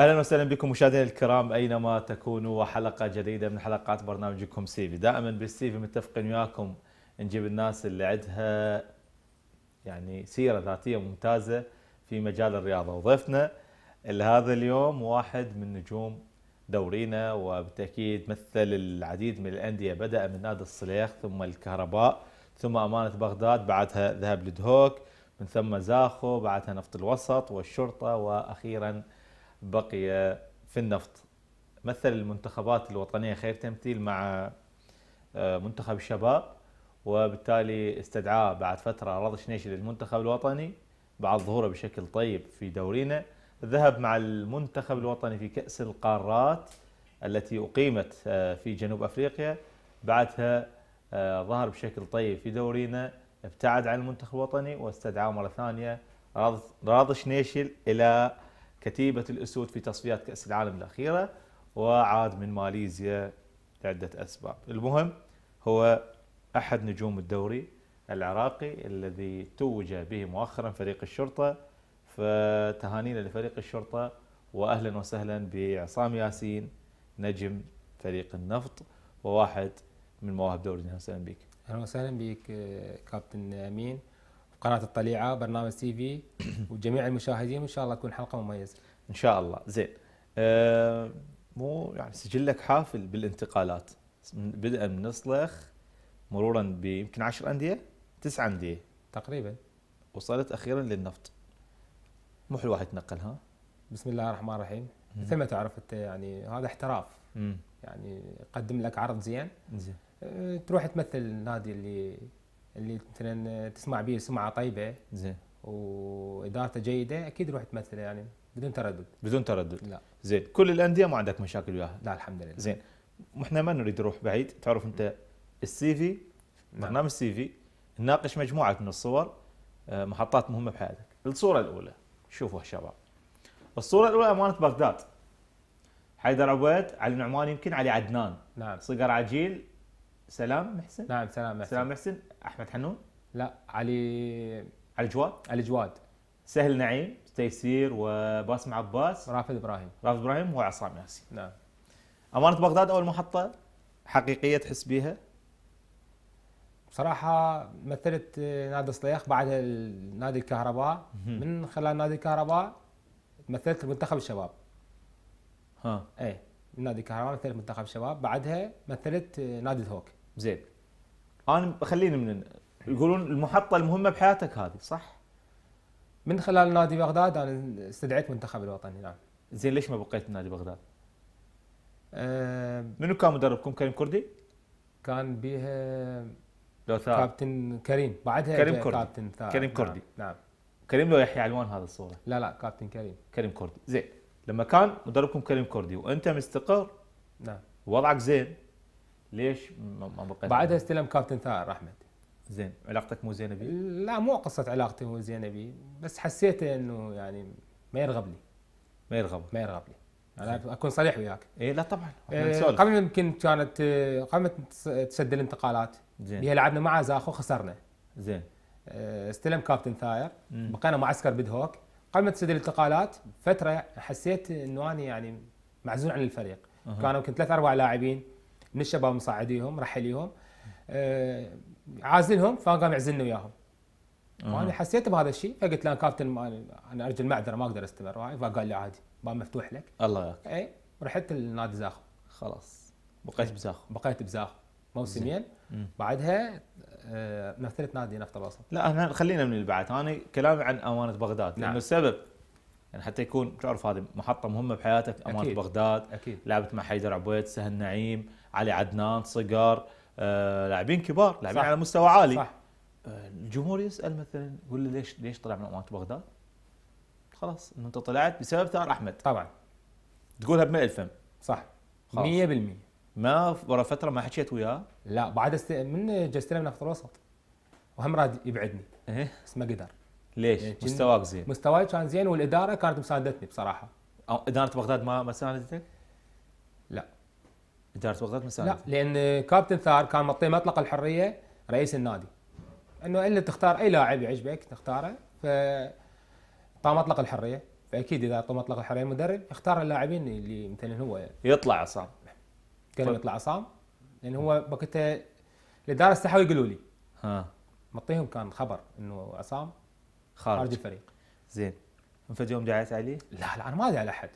اهلا وسهلا بكم مشاهدينا الكرام اينما تكونوا وحلقه جديده من حلقات برنامجكم سيفي، دائما بالسيفي متفقين وياكم نجيب الناس اللي عندها يعني سيره ذاتيه ممتازه في مجال الرياضه، وضيفنا لهذا اليوم واحد من نجوم دورينا وبالتاكيد مثل العديد من الانديه بدا من نادي الصليخ ثم الكهرباء ثم امانه بغداد بعدها ذهب لدهوك من ثم زاخو بعدها نفط الوسط والشرطه واخيرا بقي في النفط مثل المنتخبات الوطنية خير تمثيل مع آه، منتخب الشباب وبالتالي استدعاه بعد فترة رضا شنيشي للمنتخب الوطني بعد ظهوره بشكل طيب في دورينا ذهب مع المنتخب الوطني في كأس القارات التي أقيمت آه، في جنوب أفريقيا بعدها آه، ظهر بشكل طيب في دورينا ابتعد عن المنتخب الوطني واستدعاه مرة ثانية راض شنيشل إلى كتيبة الأسود في تصفيات كأس العالم الأخيرة وعاد من ماليزيا لعدة أسباب المهم هو أحد نجوم الدوري العراقي الذي توج به مؤخرا فريق الشرطة فتهانينا لفريق الشرطة وأهلا وسهلا بعصام ياسين نجم فريق النفط وواحد من مواهب دوري اهلا وسهلا بك اهلا وسهلا بك كابتن امين قناه الطليعه برنامج سي في وجميع المشاهدين وان شاء الله تكون حلقه مميزه ان شاء الله زين أه مو يعني سجلك حافل بالانتقالات بدءا من نصلخ مرورا بيمكن 10 انديه تسع انديه تقريبا وصلت اخيرا للنفط مو حلو واحد ها بسم الله الرحمن الرحيم مثل ما تعرف انت يعني هذا احتراف مم. يعني يقدم لك عرض زين زين آه، تروح تمثل النادي اللي اللي مثلا تسمع به سمعه طيبه زين وادارته جيده اكيد روح تمثل يعني بدون تردد بدون تردد لا زين كل الانديه ما عندك مشاكل وياها لا الحمد لله زين احنا ما نريد نروح بعيد تعرف انت السي في نعم. برنامج السي في ناقش مجموعه من الصور آه، محطات مهمه بحياتك الصوره الاولى شوفوا شباب الصوره الاولى امانه بغداد حيدر عبيد علي نعمان يمكن علي عدنان نعم صقر عجيل سلام محسن نعم سلام محسن سلام محسن احمد حنون لا علي علي جواد علي جواد سهل نعيم تيسير وباسم عباس رافد ابراهيم رافد ابراهيم وعصام ياسين نعم امانه بغداد اول محطه حقيقيه تحس بيها بصراحة مثلت نادي الصليخ بعدها نادي الكهرباء من خلال نادي الكهرباء مثلت منتخب الشباب ها ايه نادي الكهرباء مثلت منتخب الشباب بعدها مثلت نادي الهوك زين انا خليني من يقولون المحطه المهمه بحياتك هذه صح؟ من خلال نادي بغداد انا استدعيت منتخب الوطني نعم زين ليش ما بقيت بنادي بغداد؟ أه منو كان مدربكم كريم كردي؟ كان بيها لوثار كابتن كريم بعدها كريم كردي كابتن ثار. كريم نعم، كردي نعم. نعم كريم لو يحيى علوان هذا الصوره لا لا كابتن كريم كريم كردي زين لما كان مدربكم كريم كردي وانت مستقر نعم وضعك زين ليش ما بقيت بعدها استلم كابتن ثائر احمد زين علاقتك مو زينه لا مو قصه علاقتي مو زينه بس حسيته انه يعني ما يرغب لي ما يرغب ما يرغب لي انا اكون صريح وياك اي لا طبعا إيه، قبل يمكن كانت قبل تسد الانتقالات زين هي لعبنا مع زاخو خسرنا زين إيه، استلم كابتن ثاير بقينا معسكر بدهوك قبل ما تسد الانتقالات فتره حسيت انه انا يعني معزول عن الفريق أه. كانوا يمكن ثلاث اربع لاعبين من الشباب مصعديهم رحليهم آه عازلهم فقام يعزلني وياهم وانا حسيت بهذا الشيء فقلت له كابتن انا ارجل معذره ما اقدر استمر وهاي فقال لي عادي باب مفتوح لك الله ياك اي رحت لنادي زاخو خلاص بقيت بزاخو بقيت بزاخو موسمين بعدها آه، مثلت نادي نفط الوسط لا احنا خلينا من اللي بعد انا كلامي عن امانه بغداد نعم. لانه السبب يعني حتى يكون تعرف هذه محطه مهمه بحياتك امانه أكيد. بغداد اكيد لعبت مع حيدر عبيد سهل نعيم علي عدنان صقر آه، لاعبين كبار لاعبين على مستوى عالي صح آه، الجمهور يسال مثلا يقول لي ليش ليش طلع من امانه بغداد؟ خلاص انه انت طلعت بسبب ثار احمد طبعا تقولها بملء الفم صح 100% ما ورا فتره ما حكيت وياه لا بعد است... من استلم نفط الوسط وهم راد يبعدني إيه؟ بس ما قدر ليش؟ يعني مستواك زين مستواي كان زين والاداره كانت مساندتني بصراحه اداره بغداد ما ما ساندتك؟ لا اداره بغداد ما ساندتك؟ لا لان كابتن ثار كان معطيه مطلق الحريه رئيس النادي انه الا تختار اي لاعب يعجبك تختاره ف مطلق الحريه فاكيد اذا اعطوا مطلق الحريه المدرب يختار اللاعبين اللي مثلا هو يعني. يطلع عصام كان ف... يطلع عصام لان هو وقتها الاداره استحوا يقولوا لي ها مطيهم كان خبر انه عصام خارج, خارج الفريق زين فجاه يوم دعيت عليه؟ لا لا انا ما ادعي على احد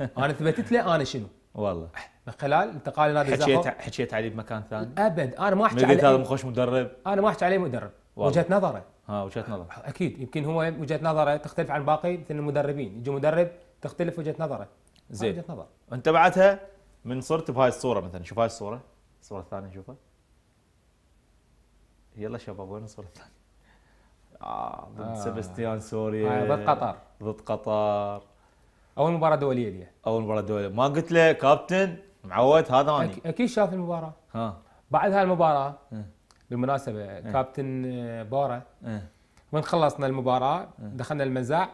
انا ثبتت له انا شنو والله من خلال انتقالي نادي حكيت حكيت عليه بمكان ثاني ابد انا ما احكي عليه هذا مخوش مدرب انا ما احكي عليه مدرب وجهه نظره ها وجهه نظر اكيد يمكن هو وجهه نظره تختلف عن باقي مثل المدربين يجي مدرب تختلف وجهه نظره زين وجهه نظر انت بعدها من صرت بهاي الصوره مثلا شوف هاي الصوره الصوره الثانيه شوفها يلا شباب وين الصوره الثانيه آه ضد آه. سباستيان سوريا آه ضد قطر ضد قطر اول مباراه دوليه لي اول مباراه دوليه ما قلت له كابتن معود هذا انا اكيد شاف المباراه ها بعد هالمباراه المباراه بالمناسبه إيه. كابتن آه، بورا إيه. من خلصنا المباراه إيه. دخلنا المزاع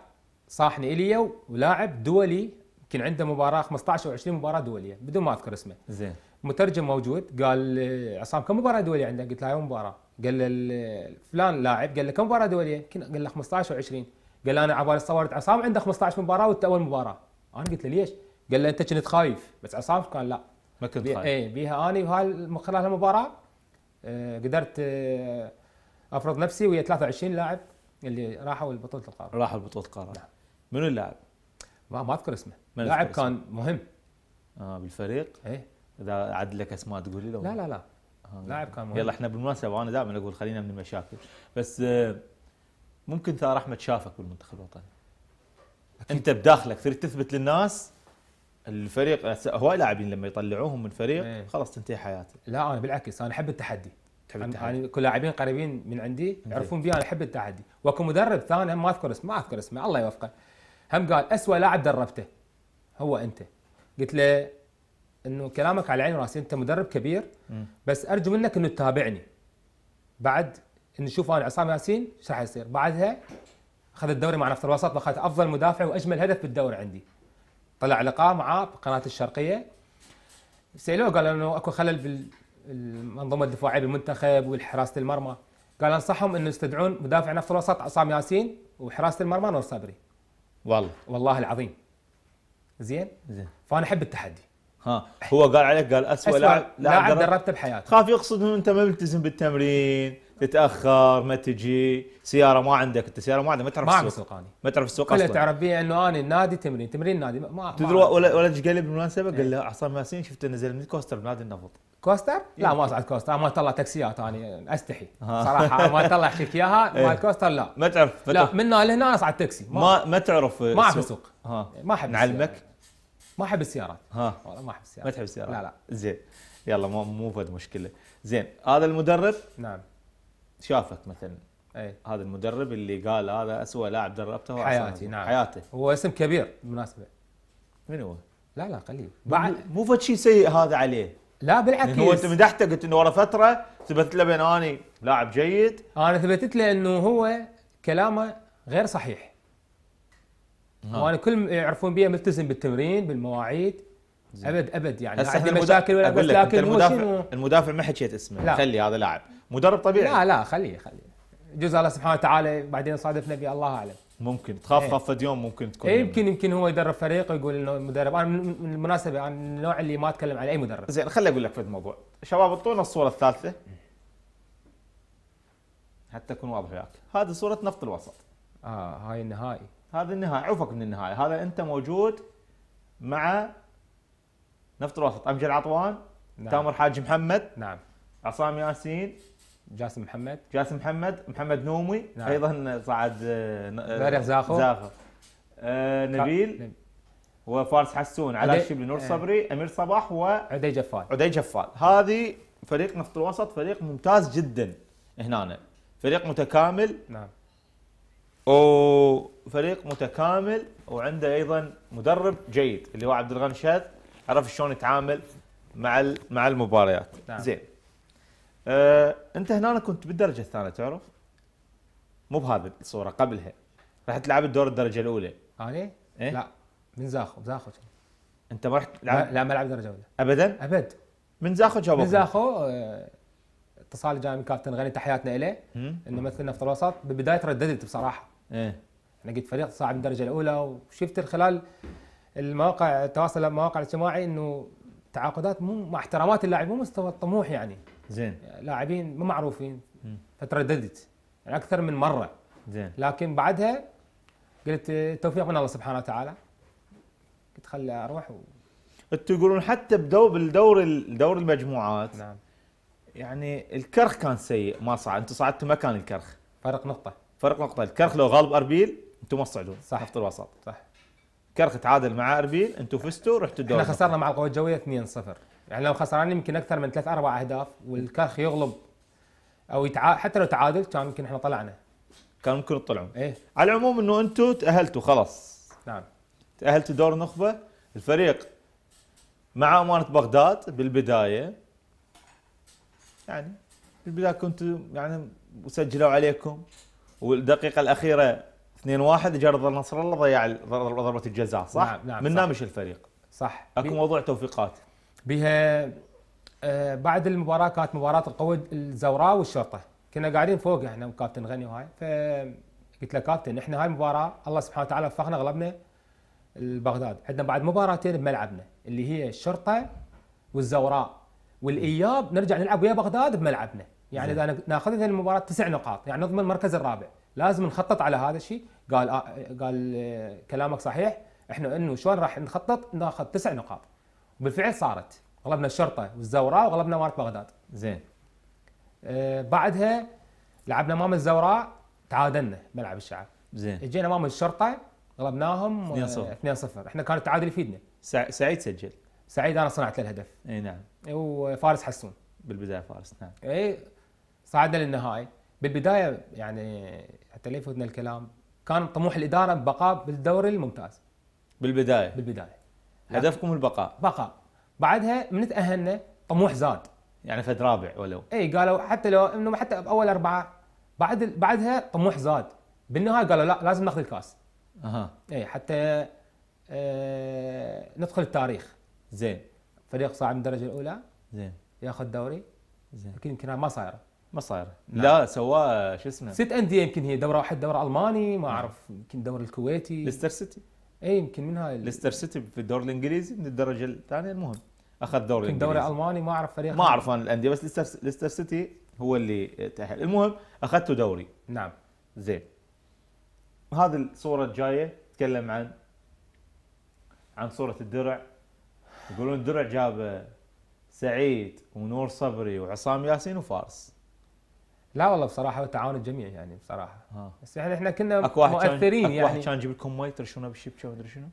صاحني الي ولاعب دولي يمكن عنده مباراه 15 او 20 مباراه دوليه بدون ما اذكر اسمه زين مترجم موجود قال آه، عصام كم مباراه دوليه عندك؟ قلت له هاي مباراه قال له فلان لاعب قال له كم مباراه دوليه؟ قال له 15 و 20 قال له انا عبالي صورت عصام عنده 15 مباراه وانت اول مباراه انا قلت له ليش؟ قال له انت كنت خايف بس عصام كان لا ما كنت خايف اي بيها انا وهاي خلال المباراه آه قدرت آه افرض نفسي ويا 23 لاعب اللي راحوا لبطوله القاره راحوا لبطوله القاره نعم منو اللاعب؟ ما ما اذكر اسمه لاعب كان مهم اه بالفريق؟ ايه اذا عد لك اسماء تقول لي لا لا لا لاعب كان مهم. يلا احنا بالمناسبه انا دائما اقول خلينا من المشاكل بس آه، ممكن ثار احمد شافك بالمنتخب الوطني أكيد. انت بداخلك تريد تثبت للناس الفريق هواي لاعبين لما يطلعوهم من فريق إيه. خلاص تنتهي حياته لا انا بالعكس انا احب التحدي تحب التحدي كل لاعبين قريبين من عندي يعرفون بي انا احب التحدي وكمدرب ثاني ما اذكر اسمه ما اذكر اسمه الله يوفقه هم قال اسوء لاعب دربته هو انت قلت له انه كلامك على عيني وراسي انت مدرب كبير بس ارجو منك انه تتابعني بعد انه شوف انا عصام ياسين ايش راح يصير بعدها اخذ الدوري مع نفط الوسط واخذ افضل مدافع واجمل هدف بالدوري عندي طلع لقاء معاه بقناه الشرقيه سالوه قال انه اكو خلل بالمنظومه الدفاعيه بالمنتخب وحراسه المرمى قال انصحهم انه يستدعون مدافع نفط الوسط عصام ياسين وحراسه المرمى نور صبري والله والله العظيم زين زين فانا احب التحدي ها هو قال عليك قال اسوء لاعب لاعب دربته بحياتك خاف يقصد انه انت ما ملتزم بالتمرين تتاخر ما تجي سياره ما عندك انت سياره ما عندك ما تعرف ما السوق قاني. ما تعرف السوق اصلا تعرف فيه انه انا النادي تمرين تمرين النادي ما تدري ولا ايش قال بالمناسبه قال إيه. له عصام ياسين شفته نزل من الكوستر بنادي النفط كوستر؟ لا إيه. ما صعد كوستر ما طلع تاكسيات انا استحي صراحه ما طلع احكيك اياها إيه. مال كوستر لا ما تعرف لا من هنا اصعد تاكسي ما ما تعرف ما اعرف السوق ما احب نعلمك ما احب السيارات ها والله ما احب السيارات ما تحب السيارات لا لا زين يلا مو مو فد مشكله زين هذا المدرب نعم شافك مثلا اي هذا المدرب اللي قال هذا اسوء لاعب دربته حياتي نعم حياته هو اسم كبير بالمناسبه من هو؟ لا لا قليل بعد مو فد شيء سيء هذا عليه لا بالعكس هو انت مدحته قلت انه ورا فتره ثبتت له بين اني لاعب جيد انا ثبتت له انه هو كلامه غير صحيح نعم. وانا كل يعرفون بي ملتزم بالتمرين بالمواعيد زي. ابد ابد يعني هسه عندي مشاكل ولا بس لكن المدافع و... المدافع ما حكيت اسمه لا. خلي هذا لاعب مدرب طبيعي لا لا خليه خليه جزء الله سبحانه وتعالى بعدين صادفنا بي الله اعلم ممكن تخاف ايه. خاف يوم ممكن تكون ايه يمكن يمكن هو يدرب فريق ويقول انه مدرب انا من المناسبه انا من النوع اللي ما اتكلم على اي مدرب زين خليني اقول لك في الموضوع شباب اعطونا الصوره الثالثه حتى اكون واضح وياك هذه صوره نفط الوسط اه هاي النهائي هذه النهايه عوفك من النهايه هذا انت موجود مع نفط الوسط امجد عطوان نعم. تامر حاج محمد نعم عصام ياسين جاسم محمد جاسم محمد محمد نومي نعم. ايضا صعد تاريخ آه، زاخر زاخر آه نبيل نعم. وفارس حسون علاء الشبلي نور آه. صبري امير صباح وعدي جفال عدي جفال هذه فريق نفط الوسط فريق ممتاز جدا هنا فريق متكامل نعم وفريق متكامل وعنده ايضا مدرب جيد اللي هو عبد الغني شاذ عرف شلون يتعامل مع مع المباريات نعم. زين آه، انت هنا كنت بالدرجه الثانيه تعرف مو بهذه الصوره قبلها رحت لعبت دور الدرجه الاولى اني؟ إيه؟ لا من زاخو زاخو انت ما رحت لعب... لا ما لعب درجه اولى ابدا؟ ابد من زاخو جابوك من زاخو آه، اتصال جاي من كابتن غني تحياتنا اليه انه مثلنا في الوسط بالبدايه ترددت بصراحه ايه انا قلت فريق صاعد الدرجه الاولى وشفت خلال المواقع التواصل المواقع الاجتماعي انه تعاقدات مو مع احترامات اللاعب مو مستوى الطموح يعني زين لاعبين مو معروفين فترددت يعني اكثر من مره زين لكن بعدها قلت توفيق من الله سبحانه وتعالى قلت خلي اروح و... انتم تقولون حتى بدو بالدور دور المجموعات نعم يعني الكرخ كان سيء ما صعد انتم صعدتوا مكان الكرخ فرق نقطه فرق نقطة الكرخ لو غالب اربيل انتم ما تصعدون صح خط الوسط صح كرخ تعادل مع اربيل انتم فزتوا رحتوا الدوري احنا خسرنا مع القوى الجويه 2-0 يعني لو خسران يمكن اكثر من ثلاث اربع اهداف والكرخ يغلب او يتع... حتى لو تعادل كان يمكن احنا طلعنا كان ممكن تطلعون ايه على العموم انه انتم تاهلتوا خلاص نعم تاهلتوا دور النخبه الفريق مع امانه بغداد بالبدايه يعني بالبدايه كنتوا يعني وسجلوا عليكم والدقيقه الاخيره 2-1 جرد نصر الله ضيع ضربه الجزاء صح؟ نعم نعم من نامش الفريق صح اكو موضوع توفيقات بها آه بعد المباراه كانت مباراه القود الزوراء والشرطه كنا قاعدين فوق احنا وكابتن غني وهاي فقلت له كابتن احنا هاي المباراه الله سبحانه وتعالى وفقنا غلبنا البغداد عندنا بعد مباراتين بملعبنا اللي هي الشرطه والزوراء والاياب نرجع نلعب ويا بغداد بملعبنا يعني اذا ناخذ المباراه تسع نقاط يعني نضمن المركز الرابع لازم نخطط على هذا الشيء قال آه، قال آه، كلامك صحيح احنا انه شلون راح نخطط ناخذ تسع نقاط وبالفعل صارت غلبنا الشرطه والزوراء وغلبنا مارك بغداد زين آه بعدها لعبنا امام الزوراء تعادلنا ملعب الشعب زين اجينا امام الشرطه غلبناهم 2-0 آه، 2-0 احنا كان التعادل يفيدنا سع... سعيد سجل سعيد انا صنعت له الهدف اي نعم وفارس حسون بالبدايه فارس نعم اي صعدنا للنهائي بالبدايه يعني حتى لا يفوتنا الكلام كان طموح الاداره بقاء بالدوري الممتاز بالبدايه بالبدايه هدفكم البقاء بقاء بعدها من تاهلنا طموح زاد يعني فد رابع ولو اي قالوا حتى لو انه حتى باول اربعه بعد بعدها طموح زاد بالنهايه قالوا لا لازم ناخذ الكاس اها اي حتى آه ندخل التاريخ زين فريق صاعد من الدرجه الاولى زين ياخذ دوري زين لكن يمكن ما صايره ما صاير نعم. لا سواه شو اسمه ست انديه يمكن هي دورة واحد دورة الماني ما اعرف يمكن دوري الكويتي ليستر سيتي اي يمكن من هاي ليستر سيتي في الدوري الانجليزي من الدرجه الثانيه المهم اخذ دوري الانجليزي دوري الماني ما اعرف فريق ما اعرف انا الانديه بس ليستر سيتي هو اللي تاهل المهم اخذته دوري نعم زين هذه الصوره الجايه تتكلم عن عن صوره الدرع يقولون الدرع جاب سعيد ونور صبري وعصام ياسين وفارس لا والله بصراحه تعاون الجميع يعني بصراحه آه. بس احنا يعني احنا كنا أكو واحد مؤثرين يعني اكو واحد يعني. كان يجيب لكم مي ترشونه بالشبكه ومدري شنو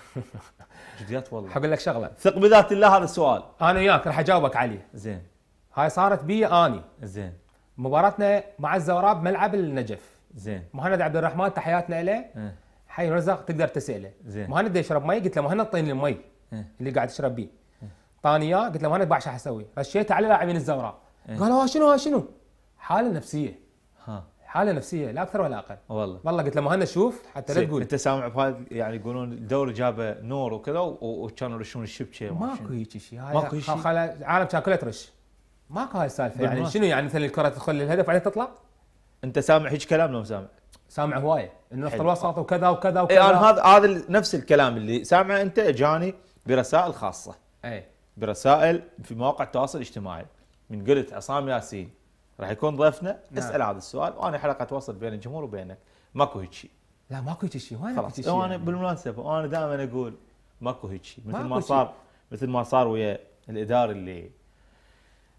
جديات والله حقول لك شغله ثق بذات الله هذا السؤال انا وياك راح اجاوبك عليه زين هاي صارت بي اني زين مباراتنا مع الزوراب ملعب النجف زين مهند عبد الرحمن تحياتنا له أه. حي رزق تقدر تساله زين مهند يشرب مي قلت له مهند طيني المي أه. اللي قاعد يشرب بيه طاني اياه قلت له مهند بعد شو اسوي رشيته على لاعبين الزوراء أه. قال شنو ها شنو حاله نفسيه ها حاله نفسيه لا اكثر ولا اقل والله والله قلت له مهند شوف حتى لا تقول انت سامع بهذا يعني يقولون الدوري جابه نور وكذا وكانوا يرشون الشبكه ماكو هيك شيء ماكو هيك شيء العالم كان كله ترش ماكو هاي السالفه يعني شنو يعني مثلا الكره تدخل للهدف بعدين تطلع انت سامع هيك كلام لو سامع سامع هوايه انه نحط الوسط وكذا وكذا إيه، وكذا انا هذا هذا نفس الكلام اللي سامعه انت اجاني برسائل خاصه اي برسائل في مواقع التواصل الاجتماعي من قلت عصام ياسين راح يكون ضيفنا نعم. اسال هذا السؤال وانا حلقه اتواصل بين الجمهور وبينك ماكو هيك شيء لا ماكو هيك شيء وين خلاص انا يعني. بالمناسبه وانا دائما اقول ماكو هيك شيء مثل ما صار مثل ما صار ويا الاداره اللي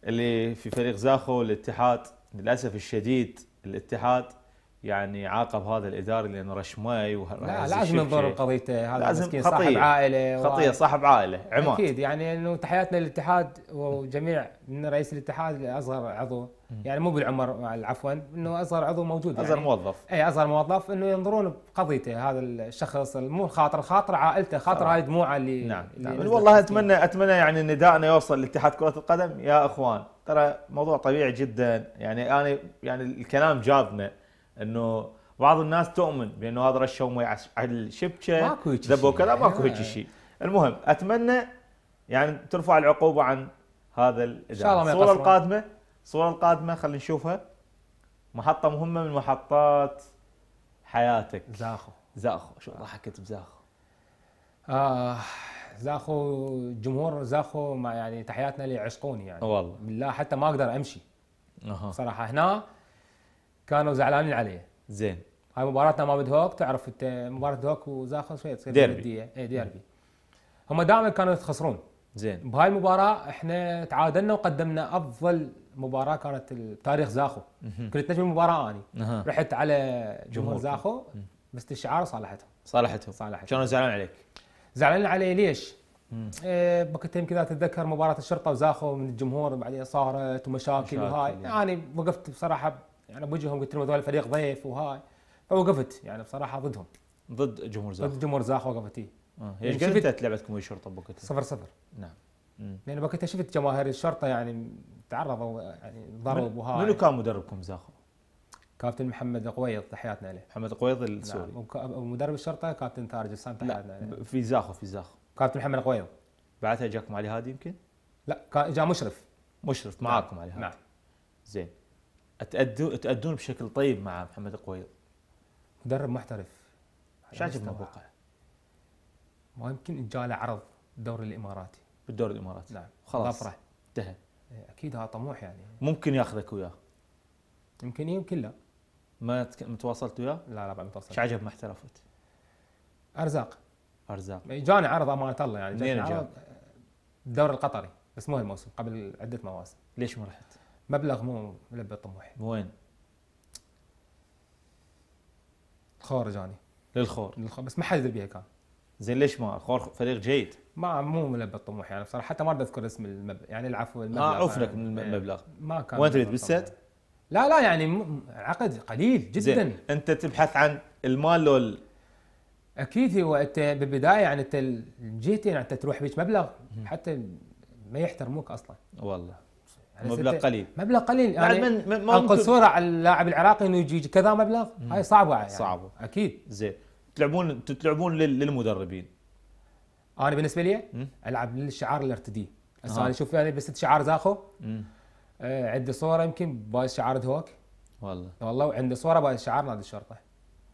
اللي في فريق زاخو الاتحاد للاسف الشديد الاتحاد يعني عاقب هذا الاداري لانه رشمي لا لازم نضر قضيته هذا لازم مسكين صاحب عائله خطيه صاحب عائله عماد اكيد يعني انه تحياتنا للاتحاد وجميع من رئيس الاتحاد لاصغر عضو يعني مو بالعمر عفوا انه اصغر عضو موجود اصغر يعني موظف اي اصغر موظف انه ينظرون بقضيته هذا الشخص مو خاطر خاطر عائلته خاطر هاي دموعه اللي نعم, نعم. والله اتمنى اتمنى يعني ندائنا يوصل لاتحاد كره القدم يا اخوان ترى موضوع طبيعي جدا يعني انا يعني الكلام جاذنا انه بعض الناس تؤمن بانه هذا رشوا مي على الشبكه ماكو ذبوا كذا ماكو هيك إيه. شيء المهم اتمنى يعني ترفع العقوبه عن هذا ان شاء الله الصوره القادمه الصوره القادمه خلينا نشوفها محطه مهمه من محطات حياتك زاخو زاخو شو ضحكت بزاخو آه زاخو جمهور زاخو ما يعني تحياتنا اللي يعشقوني يعني والله بالله حتى ما اقدر امشي أه. صراحه هنا كانوا زعلانين عليه زين هاي مباراتنا ما بدهوك تعرف انت مباراه هوك وزاخو شوي تصير ديربي اي إيه، ديربي هم دائما كانوا يتخسرون زين بهاي المباراه احنا تعادلنا وقدمنا افضل مباراه كانت تاريخ زاخو كنت نجم المباراه اني أه. رحت على جمهور زاخو باستشعار صالحتهم صالحتهم صالحتهم كانوا زعلان عليك زعلانين علي ليش؟ إيه كنت يمكن تتذكر مباراه الشرطه وزاخو من الجمهور بعدين صارت ومشاكل وهاي يعني وقفت بصراحه يعني بوجههم قلت لهم هذول فريق ضيف وهاي فوقفت يعني بصراحه ضدهم ضد جمهور زاخ ضد جمهور زاخ وقفت اي ايش آه، يعني قد انتهت لعبتكم ويا الشرطه بوقتها؟ صفر صفر نعم لان بوقتها شفت جماهير الشرطه يعني تعرضوا يعني ضرب وهاي منو كان مدربكم زاخو؟ كابتن محمد قويض تحياتنا عليه محمد قويض نعم. السوري نعم ومدرب الشرطه كابتن تارج السام تحياتنا عليه في زاخو في زاخو كابتن محمد قويض بعدها جاكم علي هادي يمكن؟ لا جاء مشرف مشرف نعم. معاكم نعم. علي هادي نعم زين تأدون بشكل طيب مع محمد القويض مدرب محترف ايش عجبنا موقعه؟ يمكن جاله عرض الدوري الاماراتي بالدوري الاماراتي نعم خلاص ظفره انتهى إيه، اكيد هذا طموح يعني ممكن ياخذك وياه يمكن إيه، يمكن لا ما تواصلت وياه؟ لا لا بعد ما تواصلت ايش عجب ما احترفت؟ ارزاق ارزاق إيه، جاني عرض امانه الله يعني جاني عرض آه، الدوري القطري بس مو هالموسم قبل عده مواسم ليش ما رحت؟ مبلغ مو ملبى طموحي وين؟ الخارج يعني للخور للخور بس ما حد يدري بيها كان زين ليش ما خور فريق جيد ما مو ملبى طموحي يعني بصراحه حتى ما اريد اذكر اسم المبلغ يعني العفو آه، المبلغ ما عفلك لك من آه، المبلغ ما كان وين تريد بالسد؟ لا لا يعني عقد قليل جدا زين. انت تبحث عن المال لو اكيد هو انت بالبدايه يعني انت جيت يعني انت تروح بيش مبلغ حتى ما يحترموك اصلا والله مبلغ قليل مبلغ قليل يعني من من انقل صوره على اللاعب العراقي انه يجي كذا مبلغ هاي صعبه يعني صعبه اكيد زين تلعبون تلعبون للمدربين انا بالنسبه لي العب للشعار اللي ارتديه هسه آه. انا اشوف انا يعني بس شعار زاخو آه عندي صوره يمكن باي شعار دهوك والله والله وعندي صوره باي شعار نادي الشرطه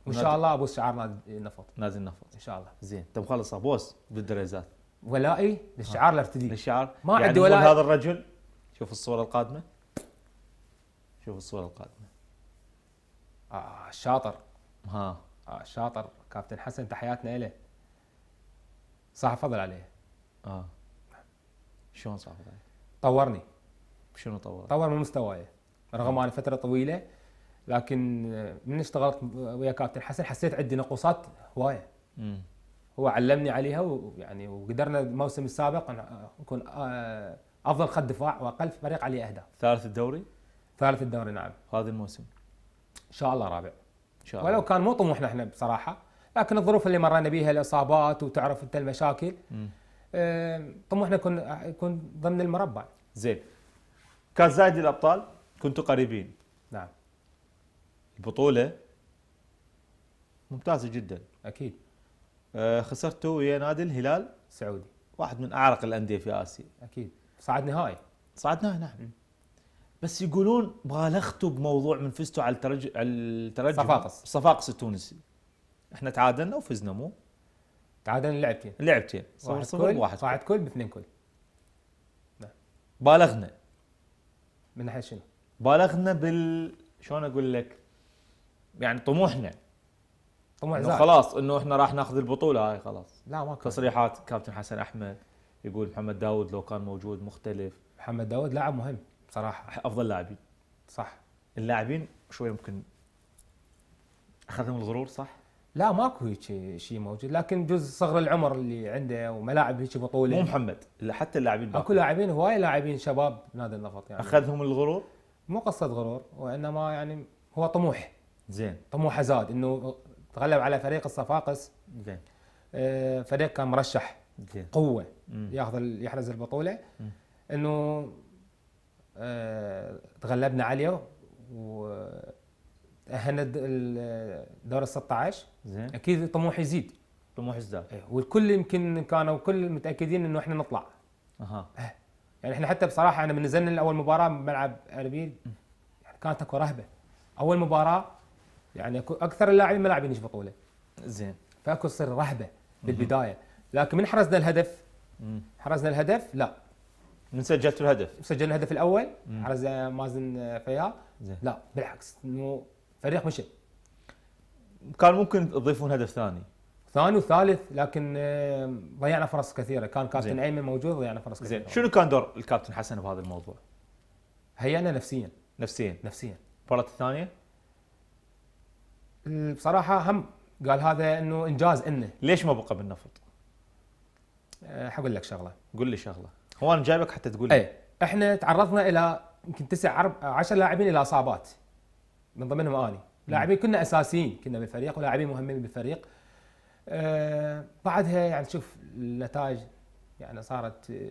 وان شاء الله ابوس شعار نادي النفط نادي النفط ان شاء الله زين طب خلص ابوس بالدريزات ولائي للشعار اللي ارتديه للشعار ما يعني عندي ولاء هذا الرجل شوف الصورة القادمة شوف الصورة القادمة آه شاطر ها آه شاطر كابتن حسن تحياتنا له صح فضل عليه اه شلون صح فضل طورني شنو طور؟ طور من مستواي رغم اني فترة طويلة لكن آه، من اشتغلت ويا كابتن حسن حسيت عندي نقصات هواية هو علمني عليها ويعني وقدرنا الموسم السابق نكون آه افضل خط دفاع واقل فريق عليه اهداف ثالث الدوري ثالث الدوري نعم هذا الموسم ان شاء الله رابع ان شاء الله ولو كان مو طموحنا احنا بصراحه لكن الظروف اللي مرينا بيها الاصابات وتعرف انت المشاكل اه طموحنا يكون يكون ضمن المربع زين كاس زايد الابطال كنتوا قريبين نعم البطوله ممتازه جدا اكيد إيه، خسرتوا ويا نادي الهلال السعودي واحد من اعرق الانديه في اسيا اكيد صعد نهائي صعد نهائي نعم بس يقولون بالغتوا بموضوع من فزتوا على الترج على الترجي صفاقس صفاقس التونسي احنا تعادلنا وفزنا مو تعادلنا لعبتين لعبتين صفر صفر واحد صعد كل باثنين كل نعم. بالغنا من ناحيه شنو؟ بالغنا بال شلون اقول لك؟ يعني طموحنا طموح زاد خلاص انه احنا راح ناخذ البطوله هاي خلاص لا ما تصريحات كابتن حسن احمد يقول محمد داود لو كان موجود مختلف محمد داود لاعب مهم بصراحه افضل لاعبين صح اللاعبين شوي ممكن اخذهم الغرور صح؟ لا ماكو هيك شيء موجود لكن جزء صغر العمر اللي عنده وملاعب هيك بطوله مو محمد حتى اللاعبين اكو لاعبين هواي لاعبين شباب نادي النفط يعني اخذهم الغرور؟ مو قصه غرور وانما يعني هو طموح زين طموحه زاد انه تغلب على فريق الصفاقس زين آه فريق كان مرشح زين قوه ياخذ يحرز البطوله انه آه تغلبنا عليه وتاهلنا دور ال 16 زين اكيد طموح يزيد طموح يزداد إيه، والكل يمكن كانوا كل متاكدين انه احنا نطلع اها أه. يعني احنا حتى بصراحه انا من نزلنا لاول مباراه بملعب اربيل يعني كانت اكو رهبه اول مباراه يعني اكثر اللاعبين ما لاعبين بطوله زين فاكو تصير رهبه بالبدايه لكن من حرزنا الهدف حرزنا الهدف لا من سجلت الهدف سجلنا الهدف الاول حرز مازن فيا لا بالعكس انه فريق مشى كان ممكن تضيفون هدف ثاني ثاني وثالث لكن آه، ضيعنا فرص كثيره كان كابتن ايمن موجود ضيعنا فرص كثيره زين شنو كان دور الكابتن حسن بهذا الموضوع؟ هيانا نفسيا نفسيا نفسيا المباراه الثانيه بصراحه هم قال هذا انه انجاز انه ليش ما بقى بالنفط؟ أه، حقول لك شغله قول لي شغله هو انا جايبك حتى تقول لي إيه، احنا تعرضنا الى يمكن تسع 10 لاعبين الى اصابات من ضمنهم اني لاعبين كنا اساسيين كنا بالفريق ولاعبين مهمين بالفريق أه بعدها يعني تشوف النتائج يعني صارت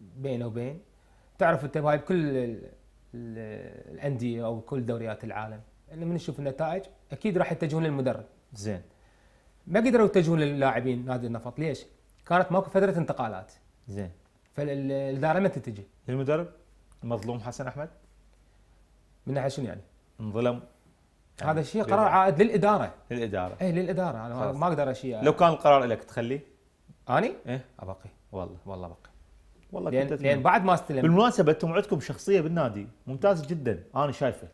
بين وبين تعرف انت هاي بكل الانديه او كل دوريات العالم انه من نشوف النتائج اكيد راح يتجهون للمدرب زين ما قدروا يتجهون للاعبين نادي النفط ليش؟ كانت ماكو فتره انتقالات زين فالاداره ما تتجه المدرب مظلوم حسن احمد من ناحيه شنو يعني؟ انظلم يعني هذا الشيء قرار عائد للاداره للاداره اي للاداره انا خلص. ما اقدر اشيء يعني. لو كان القرار لك تخليه؟ اني؟ ايه ابقي والله والله ابقي والله لأن, كنت لان بعد ما استلم بالمناسبه انتم عندكم شخصيه بالنادي ممتاز جدا انا شايفه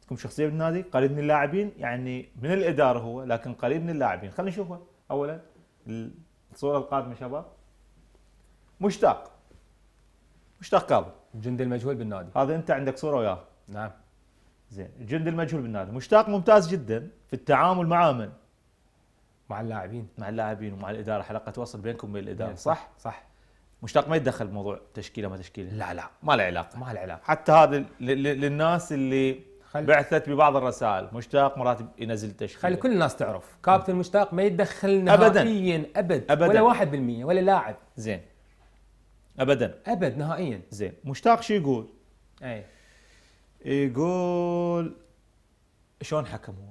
عندكم شخصيه بالنادي قريب من اللاعبين يعني من الاداره هو لكن قريب من اللاعبين خلينا نشوفه اولا الصورة القادمة شباب مشتاق مشتاق كاظم الجندي المجهول بالنادي هذا انت عندك صورة وياه نعم زين الجندي المجهول بالنادي مشتاق ممتاز جدا في التعامل مع من؟ مع اللاعبين مع اللاعبين ومع الاداره حلقه وصل بينكم وبين الاداره إيه، صح؟ صح مشتاق ما يتدخل بموضوع تشكيله ما تشكيله لا لا ما له علاقه ما له علاقه حتى هذا للناس اللي خل... بعثت ببعض الرسائل مشتاق مراتب ينزل تشكيل خلي كل الناس تعرف كابتن مشتاق ما يتدخل نهائيا ابدا ابدا ولا 1% ولا لاعب زين ابدا ابد نهائيا زين مشتاق شو يقول؟ اي يقول شلون حكم هو؟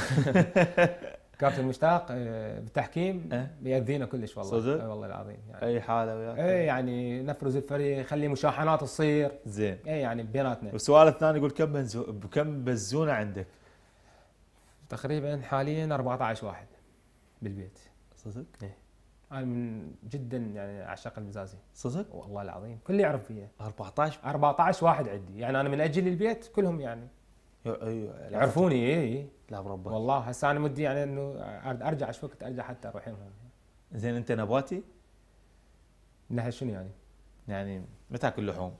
كابتن مشتاق آه، بالتحكيم إيه؟ بيأذينا كلش والله صدق؟ إيه والله العظيم يعني اي حاله وياك اي يعني نفرز الفريق خلي مشاحنات تصير زين اي يعني بيناتنا والسؤال الثاني يقول كم بنزو... كم بزونه عندك؟ تقريبا حاليا 14 واحد بالبيت صدق؟ اي انا من جدا يعني عشاق المزازي صدق؟ والله العظيم كل يعرف فيا 14 14 واحد عندي يعني انا من اجل البيت كلهم يعني أيوة. يعرفوني اي إيه. لا بربك والله هسه أنا مدي يعني أنه أرجع شو وقت أرجع حتى أروح زين أنت نباتي؟ لها شنو يعني؟ يعني ما تاكل لحوم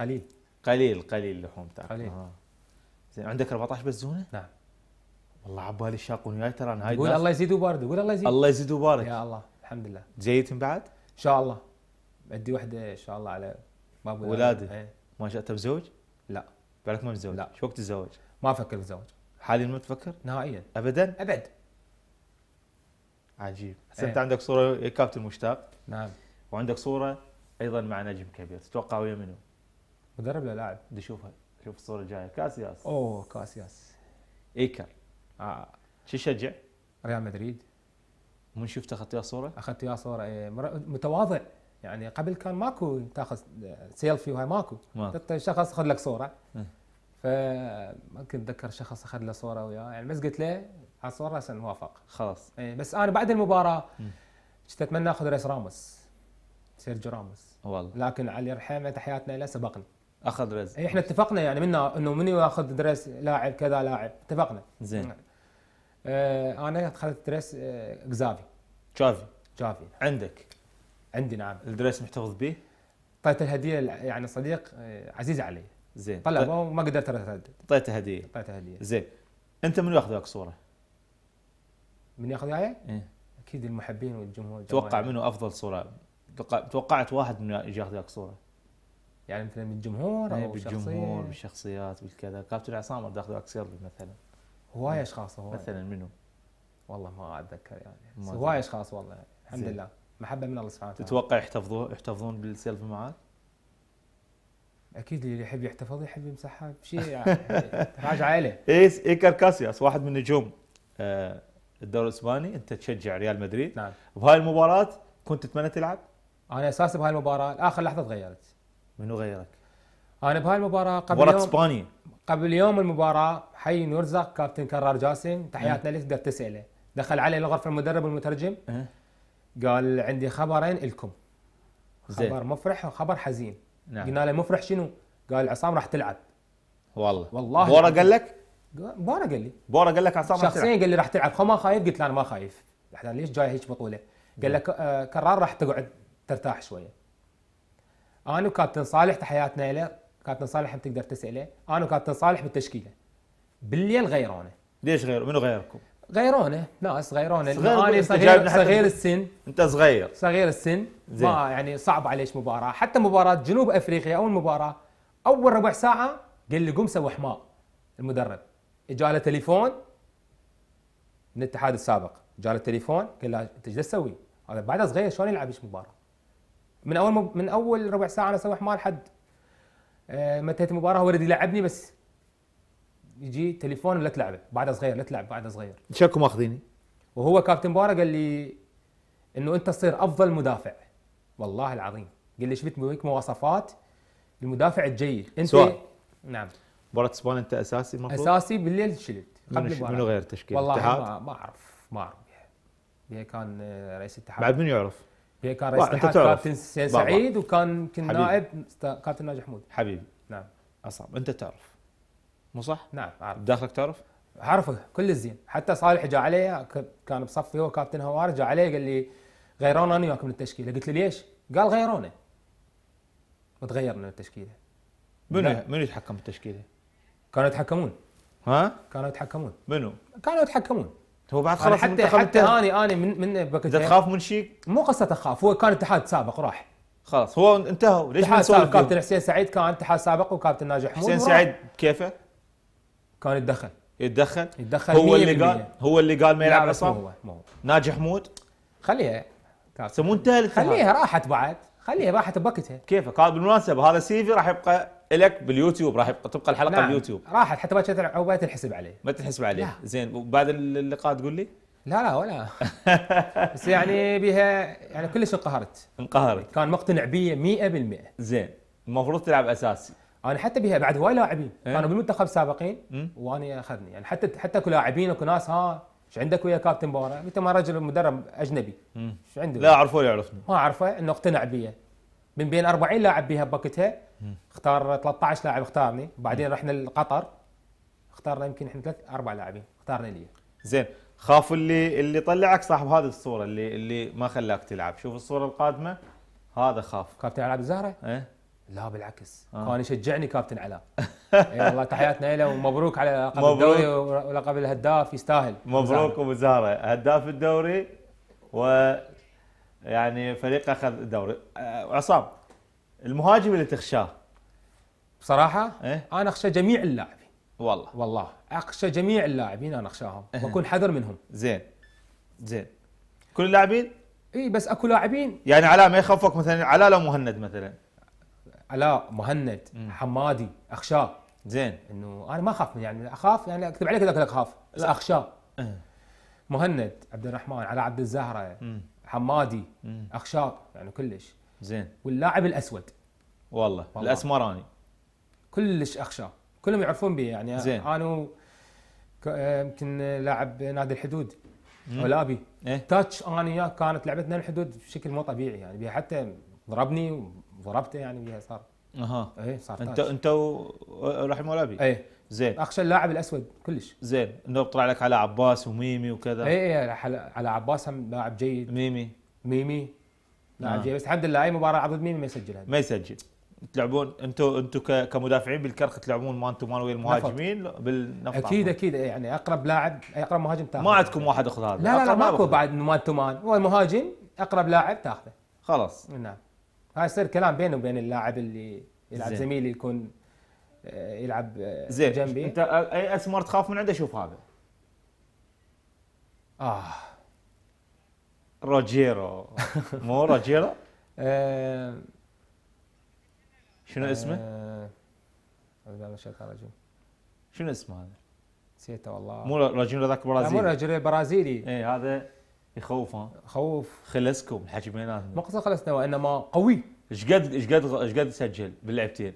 قليل قليل قليل لحوم تاكل قليل آه. زين عندك 14 بزونه؟ نعم والله عبالي الشاقون وياي ترى انا هاي قول الله يزيد وبارد قول الله يزيد الله يزيد ويبارك يا الله الحمد لله زيتهم بعد؟ ان شاء الله عندي وحده ان شاء الله على باب ولاده إيه. ما شاء الله زوج؟ لا بالك ما متزوج؟ لا شو وقت الزواج؟ ما افكر بالزواج حاليا ما تفكر؟ نهائيا ابدا؟ ابد عجيب ايه. انت عندك صوره كابتن مشتاق نعم وعندك صوره ايضا مع نجم كبير تتوقع ويا منو؟ مدرب ولا لاعب؟ بدي اشوفها شوف الصوره الجايه كاسياس اوه كاسياس ايكر آه. شو شجع؟ ريال مدريد من شفت اخذت يا صوره؟ اخذت يا صوره ايه متواضع يعني قبل كان ماكو تاخذ آه، سيلفي وهاي ماكو, ماكو. شخص خذ لك صوره إيه. فممكن اتذكر شخص اخذ له صوره وياه يعني بس قلت له على الصوره راسا موافق خلاص اي بس انا بعد المباراه كنت اتمنى اخذ ريس راموس سيرجيو راموس والله لكن علي رحمه تحياتنا له سبقنا اخذ رز إيه، احنا اتفقنا يعني منا انه من ياخذ دريس لاعب كذا لاعب اتفقنا زين آه انا اخذت إيه، اكزافي آه جافي جافي عندك عندي نعم الدريس محتفظ به؟ اعطيت الهديه يعني صديق إيه، عزيز علي زين طلع طيب. ما قدرت اتردد اعطيته هديه اعطيته هديه زين انت من ياخذ وياك صوره؟ من ياخذ وياي؟ إيه؟ اكيد المحبين والجمهور توقع منه افضل صوره توقعت واحد من ياخذ وياك صوره يعني مثلا من الجمهور إيه، او بالجمهور بالشخصيات بالكذا كابتن عصام بدي اخذ وياك سيلفي مثلا هواي اشخاص هواي مثلا منو؟ والله ما اتذكر يعني هواي اشخاص والله يعني، الحمد زي. لله محبه من الله سبحانه وتعالى تتوقع يحتفظون يحتفظون بالسيلفي معك؟ اكيد اللي يحب يحتفظ يحب يمسحها بشيء يعني حاجه عائله ايس ايكر كاسياس واحد من نجوم آه، الدوري الاسباني انت تشجع ريال مدريد نعم بهاي المباراه كنت تتمنى تلعب؟ انا اساسا بهاي المباراه اخر لحظه تغيرت منو غيرك؟ انا بهاي المباراه قبل مباراه اسبانيا قبل يوم المباراه حي نورزق كابتن كرار جاسم تحياتنا لك تقدر تساله دخل علي لغرفه المدرب والمترجم أه؟ قال عندي خبرين لكم خبر مفرح وخبر حزين نعم قلنا له مفرح شنو؟ قال عصام راح تلعب والله والله بورا قال لك؟ بورا قال لي بورا قال لك عصام راح تلعب شخصيا قال لي راح تلعب ما خايف؟ قلت له انا ما خايف احنا ليش جاي هيك بطوله؟ قال لك آه كرار راح تقعد ترتاح شويه انا وكابتن صالح تحياتنا له كابتن صالح هم تقدر تساله انا وكابتن صالح بالتشكيله بالليل غيرونا ليش غير منو غيركم؟ غيرونه ناس غيرونه صغير انا صغير, صغير السن انت صغير صغير السن زين. ما يعني صعب عليك مباراه حتى مباراه جنوب افريقيا اول مباراه اول ربع ساعه قال لي قوم سوي حماء المدرب اجى له تليفون من الاتحاد السابق له تليفون قال له انت ايش تسوي؟ هذا بعده صغير شلون يلعب ايش مباراه؟ من اول مب... من اول ربع ساعه انا اسوي حمار حد آه، متى المباراه هو يلعبني بس يجي تليفون لا تلعبه بعده صغير لا تلعب بعده صغير شكو ماخذيني وهو كابتن بارا قال لي انه انت تصير افضل مدافع والله العظيم قال لي شفت بيك مواصفات المدافع الجيد انت سؤال. نعم مباراه اسبانيا انت اساسي المفروض اساسي بالليل شلت قبل منو غير تشكيل والله اتحاد؟ ما, ما اعرف ما اعرف بيه كان رئيس الاتحاد بعد من يعرف؟ بيه كان رئيس الاتحاد كابتن سعيد وكان كنت نائب كابتن ناجي حمود حبيبي نعم اصعب انت تعرف مو صح؟ نعم اعرف داخلك تعرف؟ اعرفه كل الزين حتى صالح جاء علي كان بصفي هو كابتن هوار جاء علي قال لي غيرونا انا وياك من التشكيله قلت له ليش؟ قال غيرونا وتغيرنا من التشكيله منو منو يتحكم بالتشكيله؟ كانوا يتحكمون ها؟ كانوا يتحكمون منو؟ كانوا يتحكمون هو بعد خلاص حتى حتى اني اني من من باكجين تخاف من شيء؟ مو قصه اخاف هو كان اتحاد سابق راح خلاص هو انتهوا ليش ما سابق كابتن حسين سعيد كان اتحاد سابق وكابتن ناجح حسين سعيد كيفه؟ كان يتدخل يتدخل يتدخل هو اللي قال هو اللي قال ما يلعب عصام هو هو. ناجي حمود خليها سمو انتهى خليها راحت بعد خليها راحت بوقتها كيفك قال بالمناسبه هذا سيفي راح يبقى لك باليوتيوب راح يبقى تبقى الحلقه نعم. باليوتيوب راحت حتى ما او ما تنحسب عليه ما تنحسب عليه لا. نعم. زين وبعد اللقاء تقول لي لا لا ولا بس يعني بها يعني كلش انقهرت انقهرت كان مقتنع بي 100% زين المفروض تلعب اساسي انا حتى بها بعد هواي لاعبين إيه؟ كانوا بالمنتخب سابقين وانا اخذني يعني حتى حتى اكو لاعبين اكو ناس ها ايش عندك ويا كابتن بورا؟ قلت ما رجل مدرب اجنبي ايش عنده؟ لا اعرفه ولا يعرفني ما اعرفه انه اقتنع بيا من بين 40 لاعب بها بوقتها اختار 13 لاعب اختارني بعدين رحنا لقطر اختارنا يمكن احنا ثلاث اربع لاعبين اختارنا لي زين خاف اللي اللي طلعك صاحب هذه الصوره اللي اللي ما خلاك تلعب شوف الصوره القادمه هذا خاف كابتن العاب الزهره؟ ايه لا بالعكس آه. كان يشجعني كابتن علاء اي والله تحياتنا له ومبروك على لقب الدوري ولقب الهداف يستاهل مبروك ابو زهره هداف الدوري و يعني فريق اخذ الدوري آه، عصام المهاجم اللي تخشاه بصراحه إيه؟ انا اخشى جميع اللاعبين والله والله اخشى جميع اللاعبين انا اخشاهم إيه. واكون حذر منهم زين زين كل اللاعبين اي بس اكو لاعبين يعني علاء ما يخوفك مثلا علاء لو مهند مثلا علاء مهند مم. حمادي اخشاه زين انه انا ما اخاف يعني اخاف يعني اكتب عليك ذاك لك اخاف بس اخشاه أه. مهند عبد الرحمن علاء عبد الزهره مم. حمادي مم. اخشاه يعني كلش زين واللاعب الاسود والله, والله. الاسمراني كلش اخشاه كلهم يعرفون بي يعني زين. انا يمكن لاعب نادي الحدود ولابي إيه؟ تاتش انا كانت لعبتنا الحدود بشكل مو طبيعي يعني حتى ضربني ضربته يعني بيها صار اها ايه صار انت انت ورحم ولابي ايه زين اخشى اللاعب الاسود كلش زين انه طلع لك على عباس وميمي وكذا اي اي على عباس هم لاعب جيد ميمي ميمي لاعب آه. جيد بس الحمد لله اي مباراه ضد ميمي ما يسجل ما يسجل تلعبون انتم انتم كمدافعين بالكرخ تلعبون ما انتم ويا المهاجمين بالنفط اكيد اكيد إيه، يعني اقرب لاعب اقرب مهاجم تاخذ ما عندكم واحد اخذ هذا لا لا, لا ماكو بعد مان تو مان هو المهاجم اقرب لاعب تاخذه خلاص نعم هاي يصير كلام بينه وبين اللاعب اللي يلعب زميلي يكون آه، يلعب آه، زين جنبي انت آه، اي اسمر تخاف من عنده شوف هذا اه روجيرو مو روجيرو؟ آه شنو اسمه رجيم شنو اسمه هذا نسيته والله مو روجيرو ذاك برازيلي مو روجيرو برازيلي اي هذا يخوف ها خوف خلصكم الحكي بيناتنا ما قصد خلصنا وانما قوي ايش قد ايش قد ايش قد سجل باللعبتين؟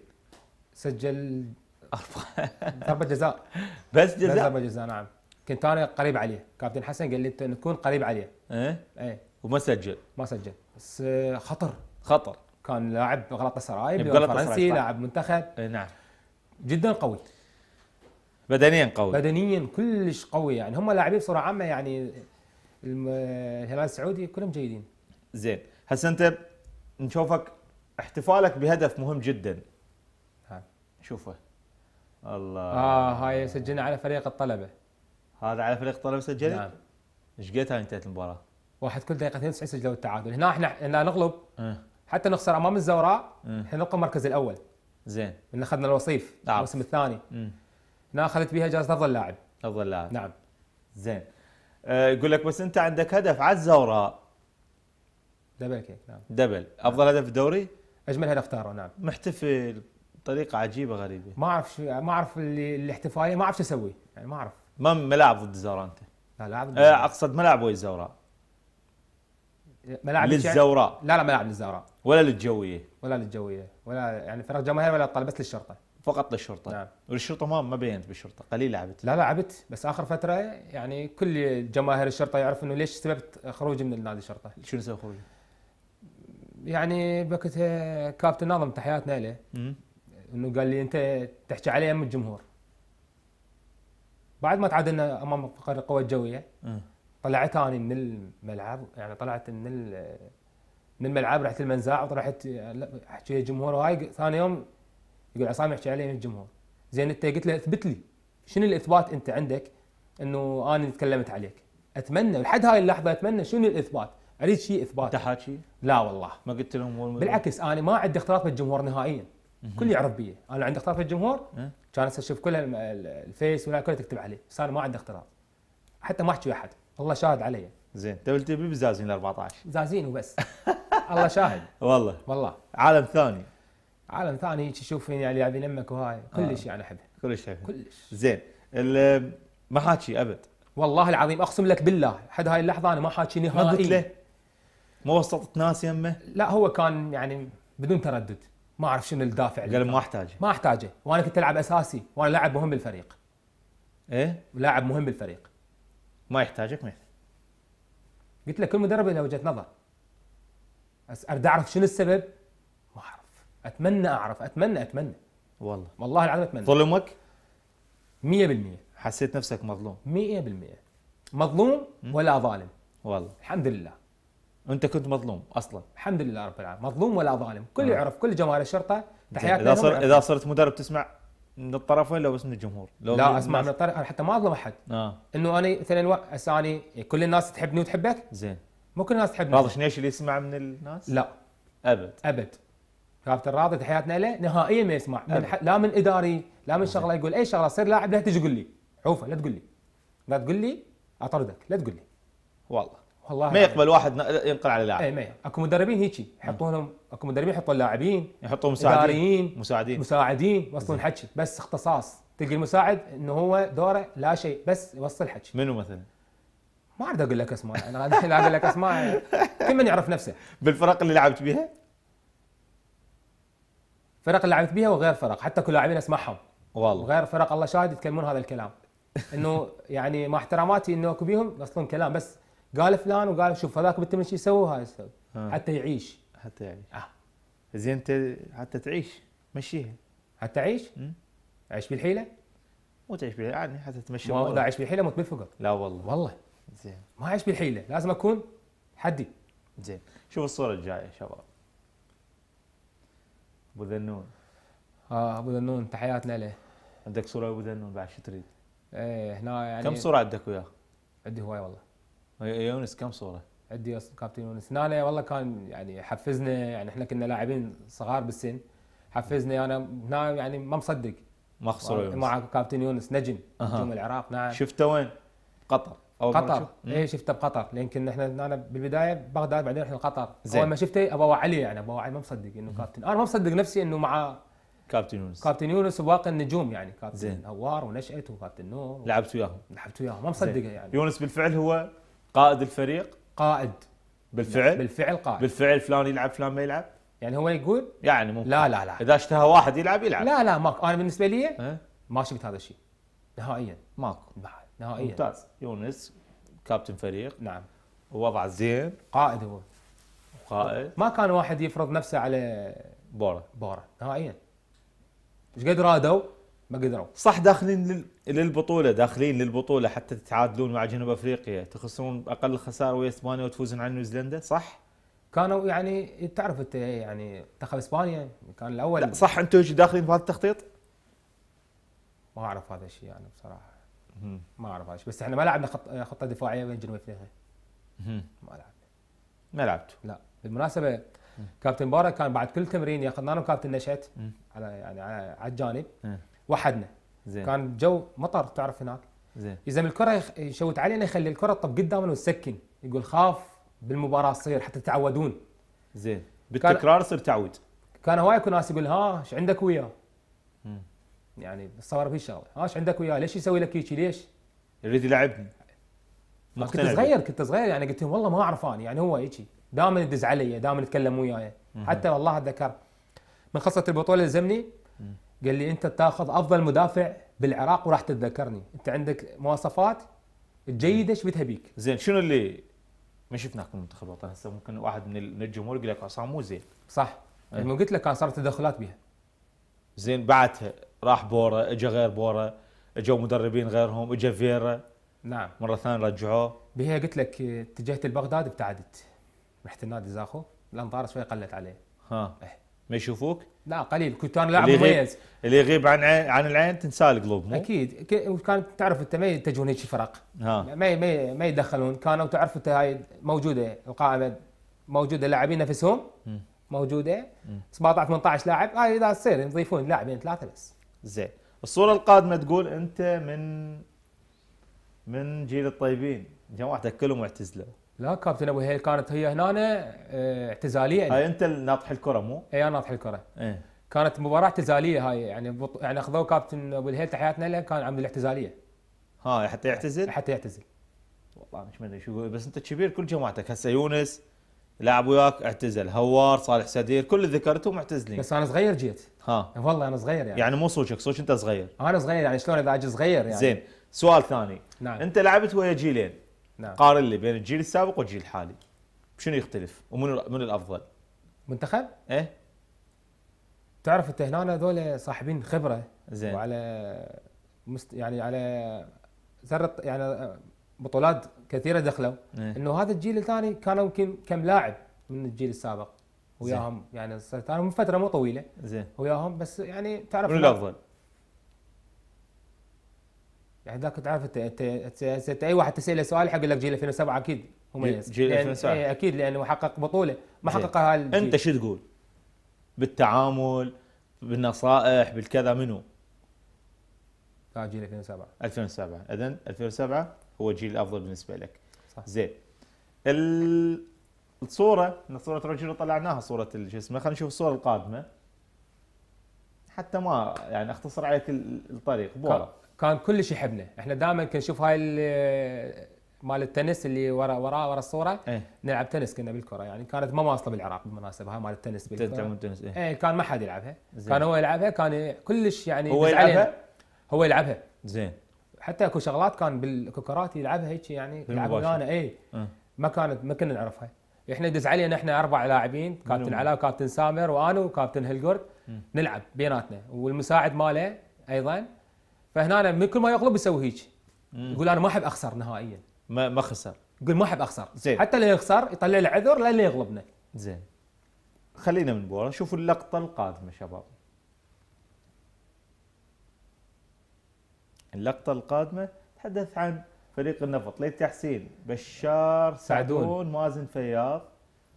سجل اربعه ضربه جزاء بس جزاء بس ضربه جزاء نعم كنت انا قريب عليه كابتن حسن قال لي انت تكون قريب عليه ايه ايه وما سجل ما سجل بس آه، خطر خطر كان لاعب غلطة سراي فرنسي لاعب منتخب ايه نعم جدا قوي بدنيا قوي بدنيا كلش قوي يعني هم لاعبين بصوره عامه يعني الهلال السعودي كلهم جيدين زين هسه انت نشوفك احتفالك بهدف مهم جدا ها. شوفه الله اه هاي سجلنا على فريق الطلبه هذا على فريق الطلبه سجلت؟ نعم ايش قد انتهت المباراه؟ واحد كل دقيقه 92 سجلوا التعادل هنا احنا هنا نغلب أه. حتى نخسر امام الزوراء إيه. احنا نبقى المركز الاول زين لان اخذنا الوصيف نعم. الموسم الثاني إيه. هنا اخذت بها جائزه افضل لاعب افضل لاعب نعم زين آه، يقول لك بس انت عندك هدف على الزوراء دبل كيك نعم دبل افضل هدف في الدوري اجمل هدف اختاره نعم محتفل بطريقه عجيبه غريبه ما اعرف شو ما اعرف الاحتفاليه ما اعرف شو اسوي يعني ما اعرف ما ملاعب ضد الزوراء انت لا لاعب آه، اقصد ملاعب ويا الزوراء ملاعب للزوراء لا لا ملاعب للزوراء ولا للجويه ولا للجويه ولا يعني فرق جماهير ولا بس للشرطه فقط للشرطه نعم والشرطه ما ما بينت بالشرطه قليل لعبت لا لعبت بس اخر فتره يعني كل جماهير الشرطه يعرف انه ليش سببت خروجي من نادي الشرطه شنو سبب خروجي؟ يعني بكت كابتن ناظم تحياتنا له انه قال لي انت تحكي علي من الجمهور بعد ما تعادلنا امام فقر القوى الجويه طلعت انا من الملعب يعني طلعت من من الملعب رحت المنزاع وطلعت احكي الجمهور وهاي ثاني يوم يقول عصام يحكي علي من الجمهور زين انت قلت له اثبت لي شنو الاثبات انت عندك انه انا تكلمت عليك اتمنى لحد هاي اللحظه اتمنى شنو الاثبات اريد شيء اثبات انت لا والله ما قلت لهم بالعكس انا ما عندي اختلاط بالجمهور نهائيا كل يعرف بي انا عندي اختلاط بالجمهور كان اشوف كل الفيس ولا كلها تكتب عليه انا ما عندي اختلاط حتى ما احكي احد الله شاهد علي زين طيب انت قلت بزازين ال 14 زازين وبس الله شاهد والله والله عالم ثاني عالم ثاني هيك تشوف آه. يعني لاعبين يمك وهاي كلش آه. يعني احبها كلش احبها كلش زين ما حاكي ابد والله العظيم اقسم لك بالله حد هاي اللحظه انا ما حاكي نهائي ما قلت له ما وسطت ناس يمه لا هو كان يعني بدون تردد ما اعرف شنو الدافع قال ما احتاجه ما احتاجه وانا كنت العب اساسي وانا لاعب مهم بالفريق ايه لاعب مهم بالفريق ما يحتاجك ما قلت له كل مدرب له وجهه نظر اريد اعرف شنو السبب اتمنى اعرف اتمنى اتمنى والله والله العظيم اتمنى ظلمك 100% حسيت نفسك مظلوم 100% مظلوم ولا ظالم والله الحمد لله انت كنت مظلوم اصلا الحمد لله رب العالمين مظلوم ولا ظالم كل آه. يعرف كل جماهير الشرطه تحياتنا اذا صر اذا صرت مدرب تسمع من الطرفين لو بس من الجمهور لو لا اسمع من الطرف انا حتى ما اظلم احد آه. انه انا مثلا هسه كل الناس تحبني وتحبك زين مو كل الناس تحبني واضح شنيش اللي يسمع من الناس لا ابد ابد رابطه الرابطه تحياتنا له نهائيا ما يسمع من ح... لا من اداري لا من شغله يقول اي شغله تصير لاعب لا تجي قول لي عوفه لا تقول لي لا تقول لي اطردك لا تقول لي والله والله ما يقبل واحد ينقل على لاعب اي ما اكو مدربين هيك يحطونهم اكو مدربين يحطون لاعبين يحطون مساعدين مساعدين مساعدين يوصلون حكي بس اختصاص تلقى المساعد انه هو دوره لا شيء بس يوصل حكي منو مثلا؟ ما اقدر اقول لك اسماء انا لا اقول لك اسماء كل من يعرف نفسه بالفرق اللي لعبت بها؟ فرق اللي لعبت بيها وغير فرق حتى كل لاعبين اسمعهم والله وغير فرق الله شاهد يتكلمون هذا الكلام انه يعني مع احتراماتي انه اكو بيهم يوصلون كلام بس قال فلان وقال شوف هذاك بتمشي شو يسوي هذا يسوي آه. حتى يعيش حتى يعيش آه. زين انت حتى تعيش مشيها حتى تعيش؟ عيش بالحيله مو تعيش بالحيله عادي حتى تمشي ما لا عيش بالحيله موت بالفقر لا والله والله زين ما عيش بالحيله لازم اكون حدي زين شوف الصوره الجايه شباب ابو ذنون اه ابو ذنون تحياتنا له عندك صوره ابو ذنون بعد شو تريد؟ ايه هنا يعني كم صوره عندك وياه؟ عندي هواي والله يونس كم صوره؟ عندي كابتن يونس هنا والله كان يعني حفزنا يعني احنا كنا لاعبين صغار بالسن حفزنا انا هنا يعني ما مصدق ما خسروا يونس مع كابتن يونس نجم أه. العراق نعم شفته وين؟ قطر قطر ايه شفته بقطر لان كنا احنا انا بالبدايه بغداد بعدين رحنا قطر زين. اول ما شفته ابو علي يعني ابو علي ما مصدق انه كابتن انا ما مصدق نفسي انه مع كابتن يونس كابتن يونس وباقي النجوم يعني كابتن زين. ونشأت وكابتن نور لعبت وياهم لعبت وياهم ما مصدقه يعني يونس بالفعل هو قائد الفريق قائد بالفعل بالفعل قائد بالفعل فلان يلعب فلان ما يلعب يعني هو يقول يعني ممكن لا لا لا اذا اشتهى واحد يلعب يلعب لا لا ما انا بالنسبه لي ما شفت هذا الشيء نهائيا ماكو نهائيا ممتاز يونس كابتن فريق نعم ووضع زين قائد هو قائد ما كان واحد يفرض نفسه على بورا بورا نهائيا ايش قد رادوا ما قدروا صح داخلين للبطوله داخلين للبطوله حتى تتعادلون مع جنوب افريقيا تخسرون اقل خساره ويا اسبانيا وتفوزون على نيوزيلندا صح؟ كانوا يعني تعرف انت يعني منتخب اسبانيا كان الاول لا صح انتم داخلين بهذا التخطيط؟ ما اعرف هذا الشيء انا يعني بصراحه ما اعرف هذا الشيء بس احنا ما لعبنا خط... خطه دفاعيه بين جنوب افريقيا ما لعبنا ما لعبت لا بالمناسبه كابتن مبارك كان بعد كل تمرين ياخذنا انا وكابتن نشأت على يعني على الجانب وحدنا زين كان جو مطر تعرف هناك زين اذا الكره يشوت علينا يخلي الكره تطب قدامنا وتسكن يقول خاف بالمباراه تصير حتى تتعودون زين بالتكرار تصير تعود كان هواي ناس يقول ها ايش عندك وياه يعني بتصور شغله هاش عندك وياه ليش يسوي لك هيك ليش؟ يريد يلعبني كنت صغير كنت صغير يعني قلت لهم والله ما اعرف انا يعني هو هيك دائما يدز علي دائما يتكلم وياي حتى والله اتذكر من خلصت البطوله لزمني قال لي انت تاخذ افضل مدافع بالعراق وراح تتذكرني انت عندك مواصفات جيده شبتها بيك زين شنو اللي ما شفناك بالمنتخب الوطني هسه ممكن واحد من الجمهور يقول لك عصام آه، مو زين صح أه. قلت لك كان آه، صارت تدخلات بها زين بعدها راح بورا اجى غير بورا اجوا مدربين غيرهم اجى فيرا نعم مره ثانيه رجعوه بهي قلت لك اتجهت لبغداد ابتعدت رحت النادي زاخو الانظار شوي قلت عليه ها إيه. ما يشوفوك؟ لا قليل كنت انا لاعب مميز اللي يغيب عن عين عن العين تنسى القلوب مو؟ اكيد وكان تعرف انت ما يتجهون هيك الفرق ها. ما ما ما يدخلون كانوا تعرف انت هاي موجوده القائمه موجوده لاعبين نفسهم موجوده 17 18 لاعب هاي اذا تصير يضيفون لاعبين ثلاثه بس زين الصوره القادمه تقول انت من من جيل الطيبين جماعتك كلهم اعتزلوا لا كابتن ابو هي كانت هي هنا آه، اعتزاليه هاي انت ناطح الكره مو؟ اي انا ناطح الكره ايه؟ كانت مباراه اعتزاليه هاي يعني بط... يعني اخذوه كابتن ابو الهيل تحياتنا له كان عمل الاعتزاليه ها حتى يعتزل؟ حتى يعتزل والله مش مدري شو بس انت كبير كل جماعتك هسه يونس لاعب وياك اعتزل هوار صالح سدير كل اللي ذكرتهم معتزلين بس انا صغير جيت ها والله انا صغير يعني يعني مو صوجك صوج انت صغير انا صغير يعني شلون اذا اجي صغير يعني زين سؤال ثاني نعم انت لعبت ويا جيلين نعم قارن لي بين الجيل السابق والجيل الحالي شنو يختلف ومن من الافضل؟ منتخب؟ ايه تعرف انت هنا هذول صاحبين خبره زين وعلى مست يعني على ذره يعني بطولات كثيره دخلوا إيه؟ انه هذا الجيل الثاني كانوا يمكن كم لاعب من الجيل السابق وياهم يعني صرت انا من فتره مو طويله زين وياهم بس يعني تعرف من الافضل؟ يعني ذاك تعرف انت انت اي واحد تساله سؤال يقول لك جيل 2007 اكيد مميز جيل 2007 اي اكيد لانه حقق بطوله ما حققها انت شو تقول؟ بالتعامل بالنصائح بالكذا منو؟ لا جيل 2007 2007 اذا 2007 هو الجيل الافضل بالنسبه لك صح زين ال... الصوره ان صوره رجل طلعناها صوره شو اسمه خلينا نشوف الصوره القادمه حتى ما يعني اختصر عليك الطريق بورا كان كلش يحبنا احنا دائما كنشوف هاي مال التنس اللي ورا ورا ورا الصوره ايه؟ نلعب تنس كنا بالكره يعني كانت ما واصلة بالعراق بالمناسبه هاي مال التنس بالكره تلعبون تنس ايه؟ ايه كان ما حد يلعبها زين. كان هو يلعبها كان كلش يعني هو يلعبها هو يلعبها زين حتى اكو شغلات كان بالكوكرات يلعبها هيك يعني يلعبها انا اي اه. ما كانت ما كنا نعرفها احنا دز علينا احنا اربع لاعبين كابتن علاء وكابتن سامر وانا وكابتن هيلجورد نلعب بيناتنا والمساعد ماله ايضا فهنا من كل ما يقلب يسوي هيك يقول انا ما احب اخسر نهائيا ما ما خسر يقول ما احب اخسر زين حتى لو يخسر يطلع له عذر لين يغلبنا زين خلينا من برا شوفوا اللقطه القادمه شباب اللقطه القادمه تحدث عن فريق النفط ليث تحسين بشار سعدون, سعدون مازن فياض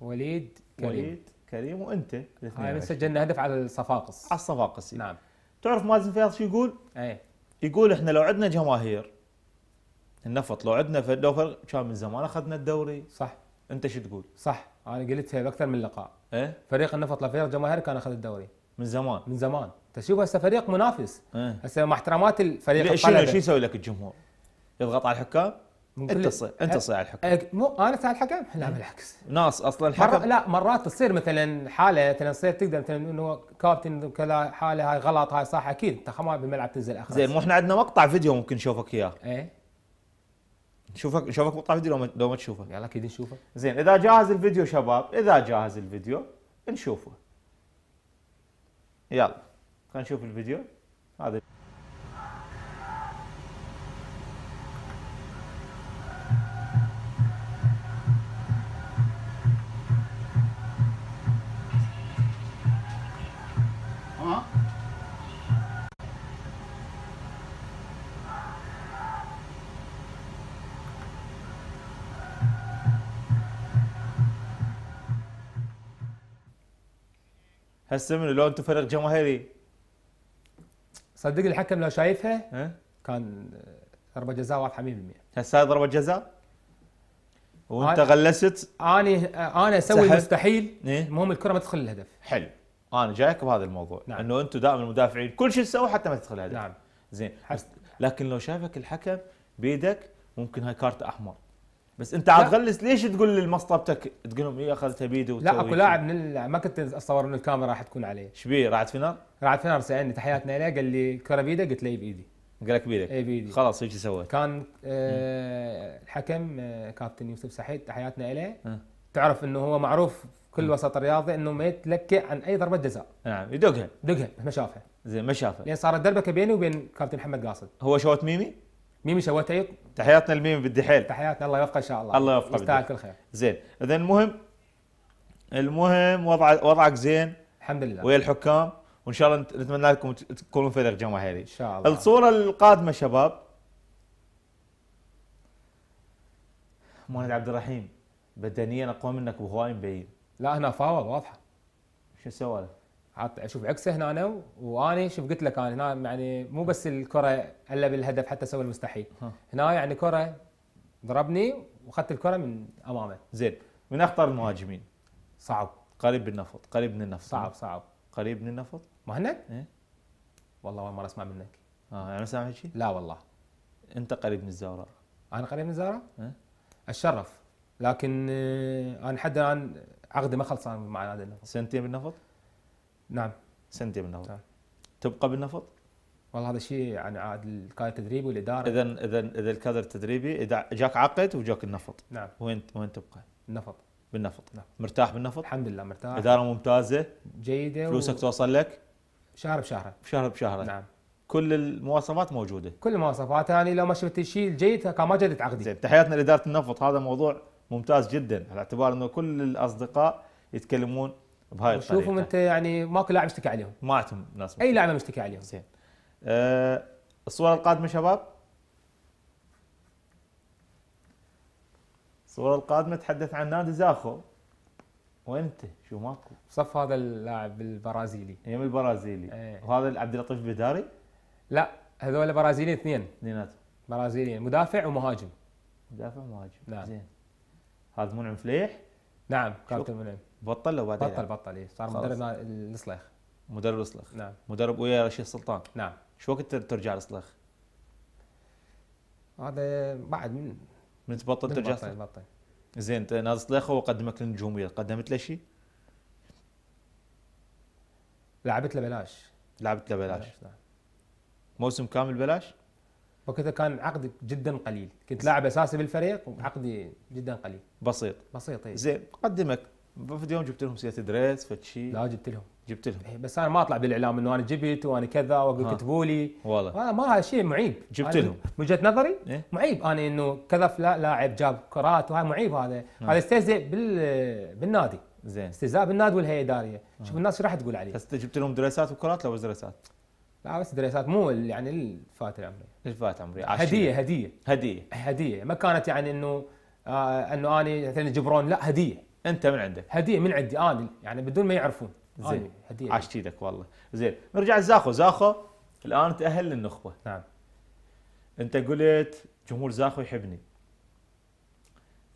وليد كريم وليد كريم وانت الاثنين سجلنا هدف على الصفاقس على الصفاقس نعم تعرف مازن فياض شو يقول؟ ايه يقول احنا لو عندنا جماهير النفط لو عندنا لو كان من زمان اخذنا الدوري صح انت شو تقول؟ صح انا قلتها باكثر من لقاء ايه فريق النفط لو فريق جماهير كان اخذ الدوري من زمان من زمان تشوف هسه فريق منافس هسه مع احترامات الفريق شنو شو يسوي لك الجمهور؟ يضغط على الحكام انت تصيح انت تصيح على الحكم مو انا على الحكم لا بالعكس ناس اصلا الحكم مر... لا مرات تصير مثلا حاله مثلا تصير تقدر مثلا انه كابتن كذا حاله هاي غلط هاي صح اكيد انت ما بالملعب تنزل اخر زين مو احنا عندنا مقطع فيديو ممكن نشوفك اياه ايه نشوفك نشوفك مقطع فيديو لو ما, لو ما تشوفه يلا اكيد نشوفه زين اذا جاهز الفيديو شباب اذا جاهز الفيديو نشوفه يلا خلينا نشوف الفيديو هذا هسه منو لو انتم فريق جماهيري صدقني الحكم لو شايفها كان ضربه جزاء واضحه 100% هسه هاي ضربه جزاء وانت آه غلست انا انا اسوي المستحيل إيه؟ المهم الكره ما تدخل الهدف حلو انا جايك بهذا الموضوع نعم. انه انتم دائما المدافعين كل شيء تسوي حتى ما تدخل الهدف نعم زين حتى. لكن لو شافك الحكم بيدك ممكن هاي كارت احمر بس انت عاد تغلس ليش تقول للمصطبتك تقول لهم هي إيه، اخذتها بيدي لا اكو لاعب من ما كنت اتصور انه الكاميرا راح تكون عليه شبيه رعد فينار؟ رعد فينار سالني يعني تحياتنا اليه قال لي الكره بيدك قلت له اي بايدي قال لك بيدك اي بايدي خلاص هيك سويت كان آه الحكم آه كابتن يوسف سحيد تحياتنا اليه أه. تعرف انه هو معروف كل وسط رياضي انه ما يتلكئ عن اي ضربه جزاء نعم يدقها دقها ما شافها زين ما شافها لان يعني صارت دربكه بيني وبين كابتن محمد قاصد هو شوت ميمي؟ ميمي شواتيت تحياتنا لميمي بدي حيل تحياتنا الله يوفقه ان شاء الله الله يوفقه يستاهل كل خير زين اذا المهم المهم وضع وضعك زين الحمد لله ويا الحكام وان شاء الله نتمنى لكم تكونون فريق جماهيري ان شاء الله الصوره القادمه شباب مهند عبد الرحيم بدنيا اقوى منك بهواي مبين لا هنا فاول واضحه شو سوالف؟ حاط اشوف عكسه هنا أنا واني شوف قلت لك انا هنا يعني مو بس الكره الا بالهدف حتى سوى المستحيل هنا يعني كره ضربني واخذت الكره من امامه زين من اخطر المهاجمين صعب قريب بالنفط قريب من النفط صعب صعب قريب من النفط مهند؟ ايه والله اول مره اسمع منك اه انا سامع شيء؟ لا والله انت قريب من الزهراء انا قريب من الزهراء؟ ايه اتشرف لكن آه، انا حد الان عقدي ما خلص مع نادي النفط سنتين بالنفط؟ نعم سنتين بالنفط نعم. تبقى بالنفط؟ والله هذا شيء يعني عاد الكادر التدريبي والاداره اذا اذا اذا الكادر التدريبي اذا جاك عقد وجاك النفط نعم وين وين تبقى؟ النفط بالنفط نعم. مرتاح بالنفط؟ الحمد لله مرتاح اداره ممتازه جيده فلوسك و... توصل لك؟ شهر بشهر شهر بشهر نعم كل المواصفات موجوده كل المواصفات يعني لو ما شفت الشيء الجيد كان ما جددت عقدي زين تحياتنا لاداره النفط هذا موضوع ممتاز جدا على اعتبار انه كل الاصدقاء يتكلمون بهاي الطريقه شوفهم انت يعني ماكو لاعب اشتكى عليهم ما عندهم ناس اي لاعب مشتكى عليهم زين أه الصوره القادمه شباب الصوره القادمه تحدث عن نادي زاخو وين انت؟ شو ماكو؟ صف هذا اللاعب البرازيلي يم البرازيلي ايه. وهذا عبد اللطيف بداري؟ لا هذول برازيليين اثنين اثنيناتهم برازيليين مدافع ومهاجم مدافع ومهاجم نعم زين هذا منعم فليح نعم كابتن منعم بطل لو بعدين بطل بطل إيه صار مدرب الصليخ مدرب الصليخ نعم مدرب ويا رشيد سلطان نعم شو وقت ترجع الصليخ؟ هذا بعد من من تبطل ترجع بطل بطل زين انت نادي الصليخ هو قدمك للنجوميه قدمت له شيء؟ لعبت له بلاش لعبت له بلاش نعم. موسم كامل بلاش؟ وقتها كان عقدي جدا قليل كنت لاعب اساسي بالفريق وعقدي جدا قليل بسيط بسيط اي. زين قدمك في يوم جبت لهم سياره دريس فتشي لا جبت لهم جبت لهم إيه، بس انا ما اطلع بالاعلام انه انا جبت وانا كذا واقول كتبوا لي والله ما هذا شيء معيب جبت لهم من وجهه نظري إيه؟ معيب انا انه كذا لاعب جاب كرات وهذا معيب هذا هذا استهزاء بال... بالنادي زين استهزاء بالنادي والهيئه الاداريه شوف الناس شو راح تقول عليه بس جبت لهم دريسات وكرات لو بس لا بس دريسات مو يعني الفات العمري الفات عمري هديه هديه هديه هديه ما كانت يعني انه آه انه اني مثلا جبرون لا هديه انت من عندك هديه من عندي انا يعني بدون ما يعرفون زين هديه عاشت ايدك والله زين نرجع لزاخو زاخو الان تاهل للنخبه نعم انت قلت جمهور زاخو يحبني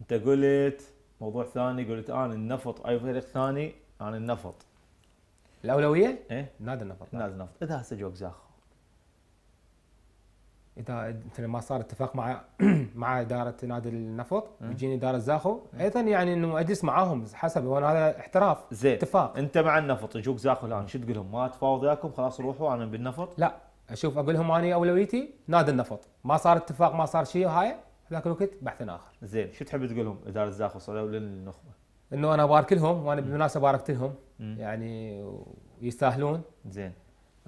انت قلت موضوع ثاني قلت انا النفط اي فريق ثاني انا النفط الاولويه؟ ايه نادي النفط نادي النفط اذا هسه جوك زاخو اذا مثلا ما صار اتفاق مع مع اداره نادي النفط يجيني اداره زاخو ايضا يعني انه اجلس معاهم حسب وانا هذا احتراف زين اتفاق انت مع النفط يجوك زاخو الان شو تقول لهم ما اتفاوض وياكم خلاص روحوا انا بالنفط لا اشوف اقول لهم انا اولويتي نادي النفط ما صار اتفاق ما صار شيء هاي ذاك الوقت بحث اخر زين شو تحب تقول لهم اداره زاخو صاروا للنخبه انه انا ابارك لهم وانا بالمناسبه باركت لهم يعني ويستاهلون زين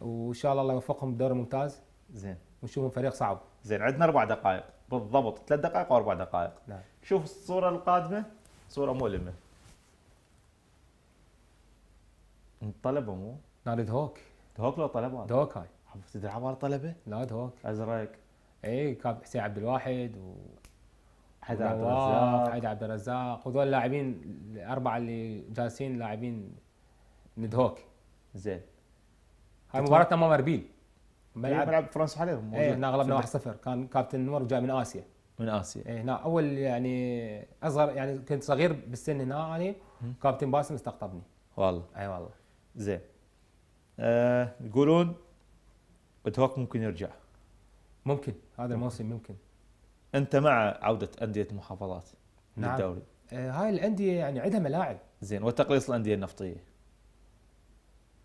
وان شاء الله الله يوفقهم بدور ممتاز زين ونشوفهم فريق صعب زين عندنا اربع دقائق بالضبط ثلاث دقائق واربع دقائق نعم شوف الصوره القادمه صوره مؤلمه طلبه مو نادي دهوك دهوك لو طلبه دهوك هاي تدري عباره طلبه؟ لا دهوك ازرق اي كان حسين عبد الواحد و حيدر عبد الرزاق حيدر عبد الرزاق وذول اللاعبين الاربعه اللي جالسين لاعبين ندهوك زين هاي مباراه امام اربيل ملعب إيه، ملعب فرنسا حاليا موجود هنا غلبنا 1-0 كان كابتن نور جاي من اسيا من اسيا اي هنا اول يعني اصغر يعني كنت صغير بالسن هنا يعني كابتن باسم استقطبني والله اي والله زين أه يقولون اتوقع ممكن يرجع ممكن هذا الموسم ممكن انت مع عوده انديه المحافظات نعم. للدوري آه هاي الانديه يعني عندها ملاعب زين وتقليص الانديه النفطيه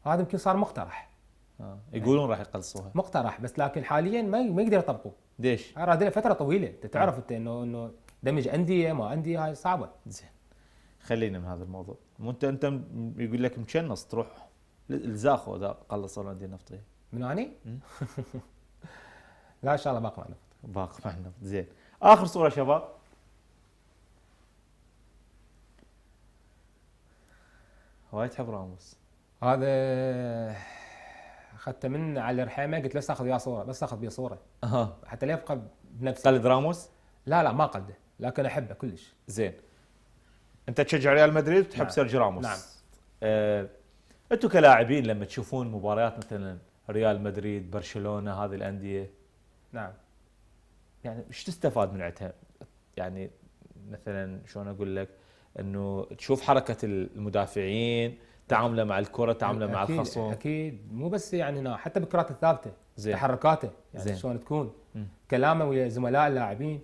هذا يمكن صار مقترح آه. يعني يقولون راح يقلصوها مقترح بس لكن حاليا ما ما يقدر يطبقوا ليش؟ راح آه، فتره طويله انت آه. تعرف انت انه انه دمج انديه ما انديه هاي صعبه زين خلينا من هذا الموضوع مو انت انت يقول لك مشنص تروح الزاخو اذا قلصوا الانديه النفطيه من اني؟ لا ان شاء الله باقي مع النفط باقي مع النفط زين اخر صوره شباب وايد تحب راموس هذا خدت من على الرحامه قلت بس اخذ وياه صوره بس اخذ بيه صوره اها حتى لا يبقى بنفسي قلد راموس؟ لا لا ما قلده لكن احبه كلش زين انت تشجع ريال مدريد وتحب نعم. سيرجي راموس نعم آه، انتم كلاعبين لما تشوفون مباريات مثلا ريال مدريد برشلونه هذه الانديه نعم يعني ايش تستفاد من عندها؟ يعني مثلا شلون اقول لك انه تشوف حركه المدافعين تعامله مع الكره تعامله مع الخصم اكيد مو بس يعني هنا حتى بالكرات الثابته زين. تحركاته يعني شلون تكون مم. كلامه ويا زملاء اللاعبين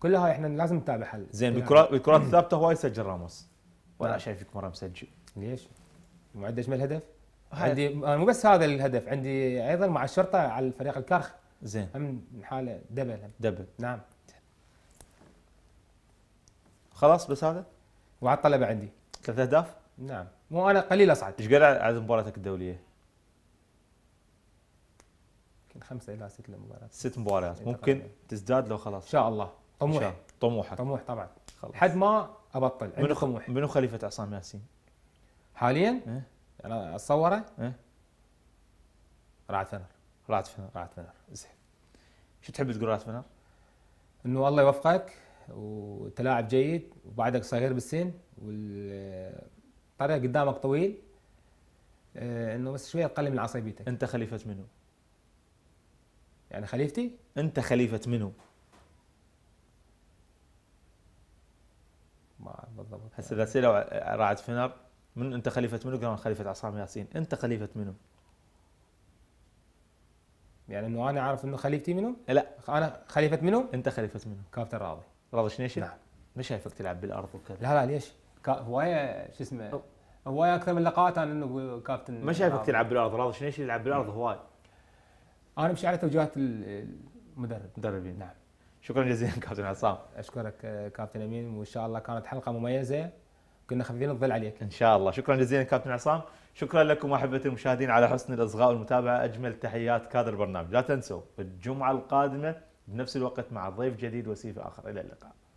كلها احنا لازم نتابعها زين يعني بالكرات بالكرات الثابته هواي سجل راموس وانا نعم. شايفك مره مسجل ليش؟ مو عندك ما الهدف؟ عندي مو بس هذا الهدف عندي ايضا مع الشرطه على الفريق الكرخ زين هم حاله دبل هم. دبل نعم خلاص بس هذا؟ وعلى الطلبه عندي ثلاث اهداف؟ نعم مو انا قليل اصعد ايش قال عدد مباراتك الدوليه؟ يمكن خمسه الى ست مباريات ست مباريات إيه، ممكن تقريبا. تزداد لو خلاص ان شاء الله طموحي طموحك طموح طبعا لحد حد ما ابطل منو طموح منو خليفه عصام ياسين؟ حاليا؟ ايه انا اتصوره؟ ايه رعد فنر رعد فنر رعد فنر زين شو تحب تقول رعد فنر؟ انه الله يوفقك وتلاعب جيد وبعدك صغير بالسن وال طريق قدامك طويل آه، انه بس شويه تقلل من عصبيتك انت خليفه منه يعني خليفتي انت خليفه منه ما اعرف بالضبط هسه اذا سالوا رعد فنر من انت خليفه منو؟ قالوا خليفه عصام ياسين انت خليفه منو؟ يعني انه انا عارف انه خليفتي منو؟ لا انا خليفه منو؟ انت خليفه منو؟ كابتن راضي راضي شنيشن؟ نعم ما شايفك تلعب بالارض وكذا لا لا ليش؟ هوايه شو اسمه هوايه اكثر من لقاءات انا انه كابتن ما شايفك تلعب بالارض راضي شنو يلعب بالارض هواي انا مش على توجيهات المدرب المدربين نعم شكرا جزيلا كابتن عصام اشكرك آه، كابتن امين وان شاء الله كانت حلقه مميزه كنا خفيفين الظل عليك ان شاء الله شكرا جزيلا كابتن عصام شكرا لكم احبتي المشاهدين على حسن الاصغاء والمتابعه اجمل تحيات كادر البرنامج لا تنسوا الجمعه القادمه بنفس الوقت مع ضيف جديد وسيف اخر الى اللقاء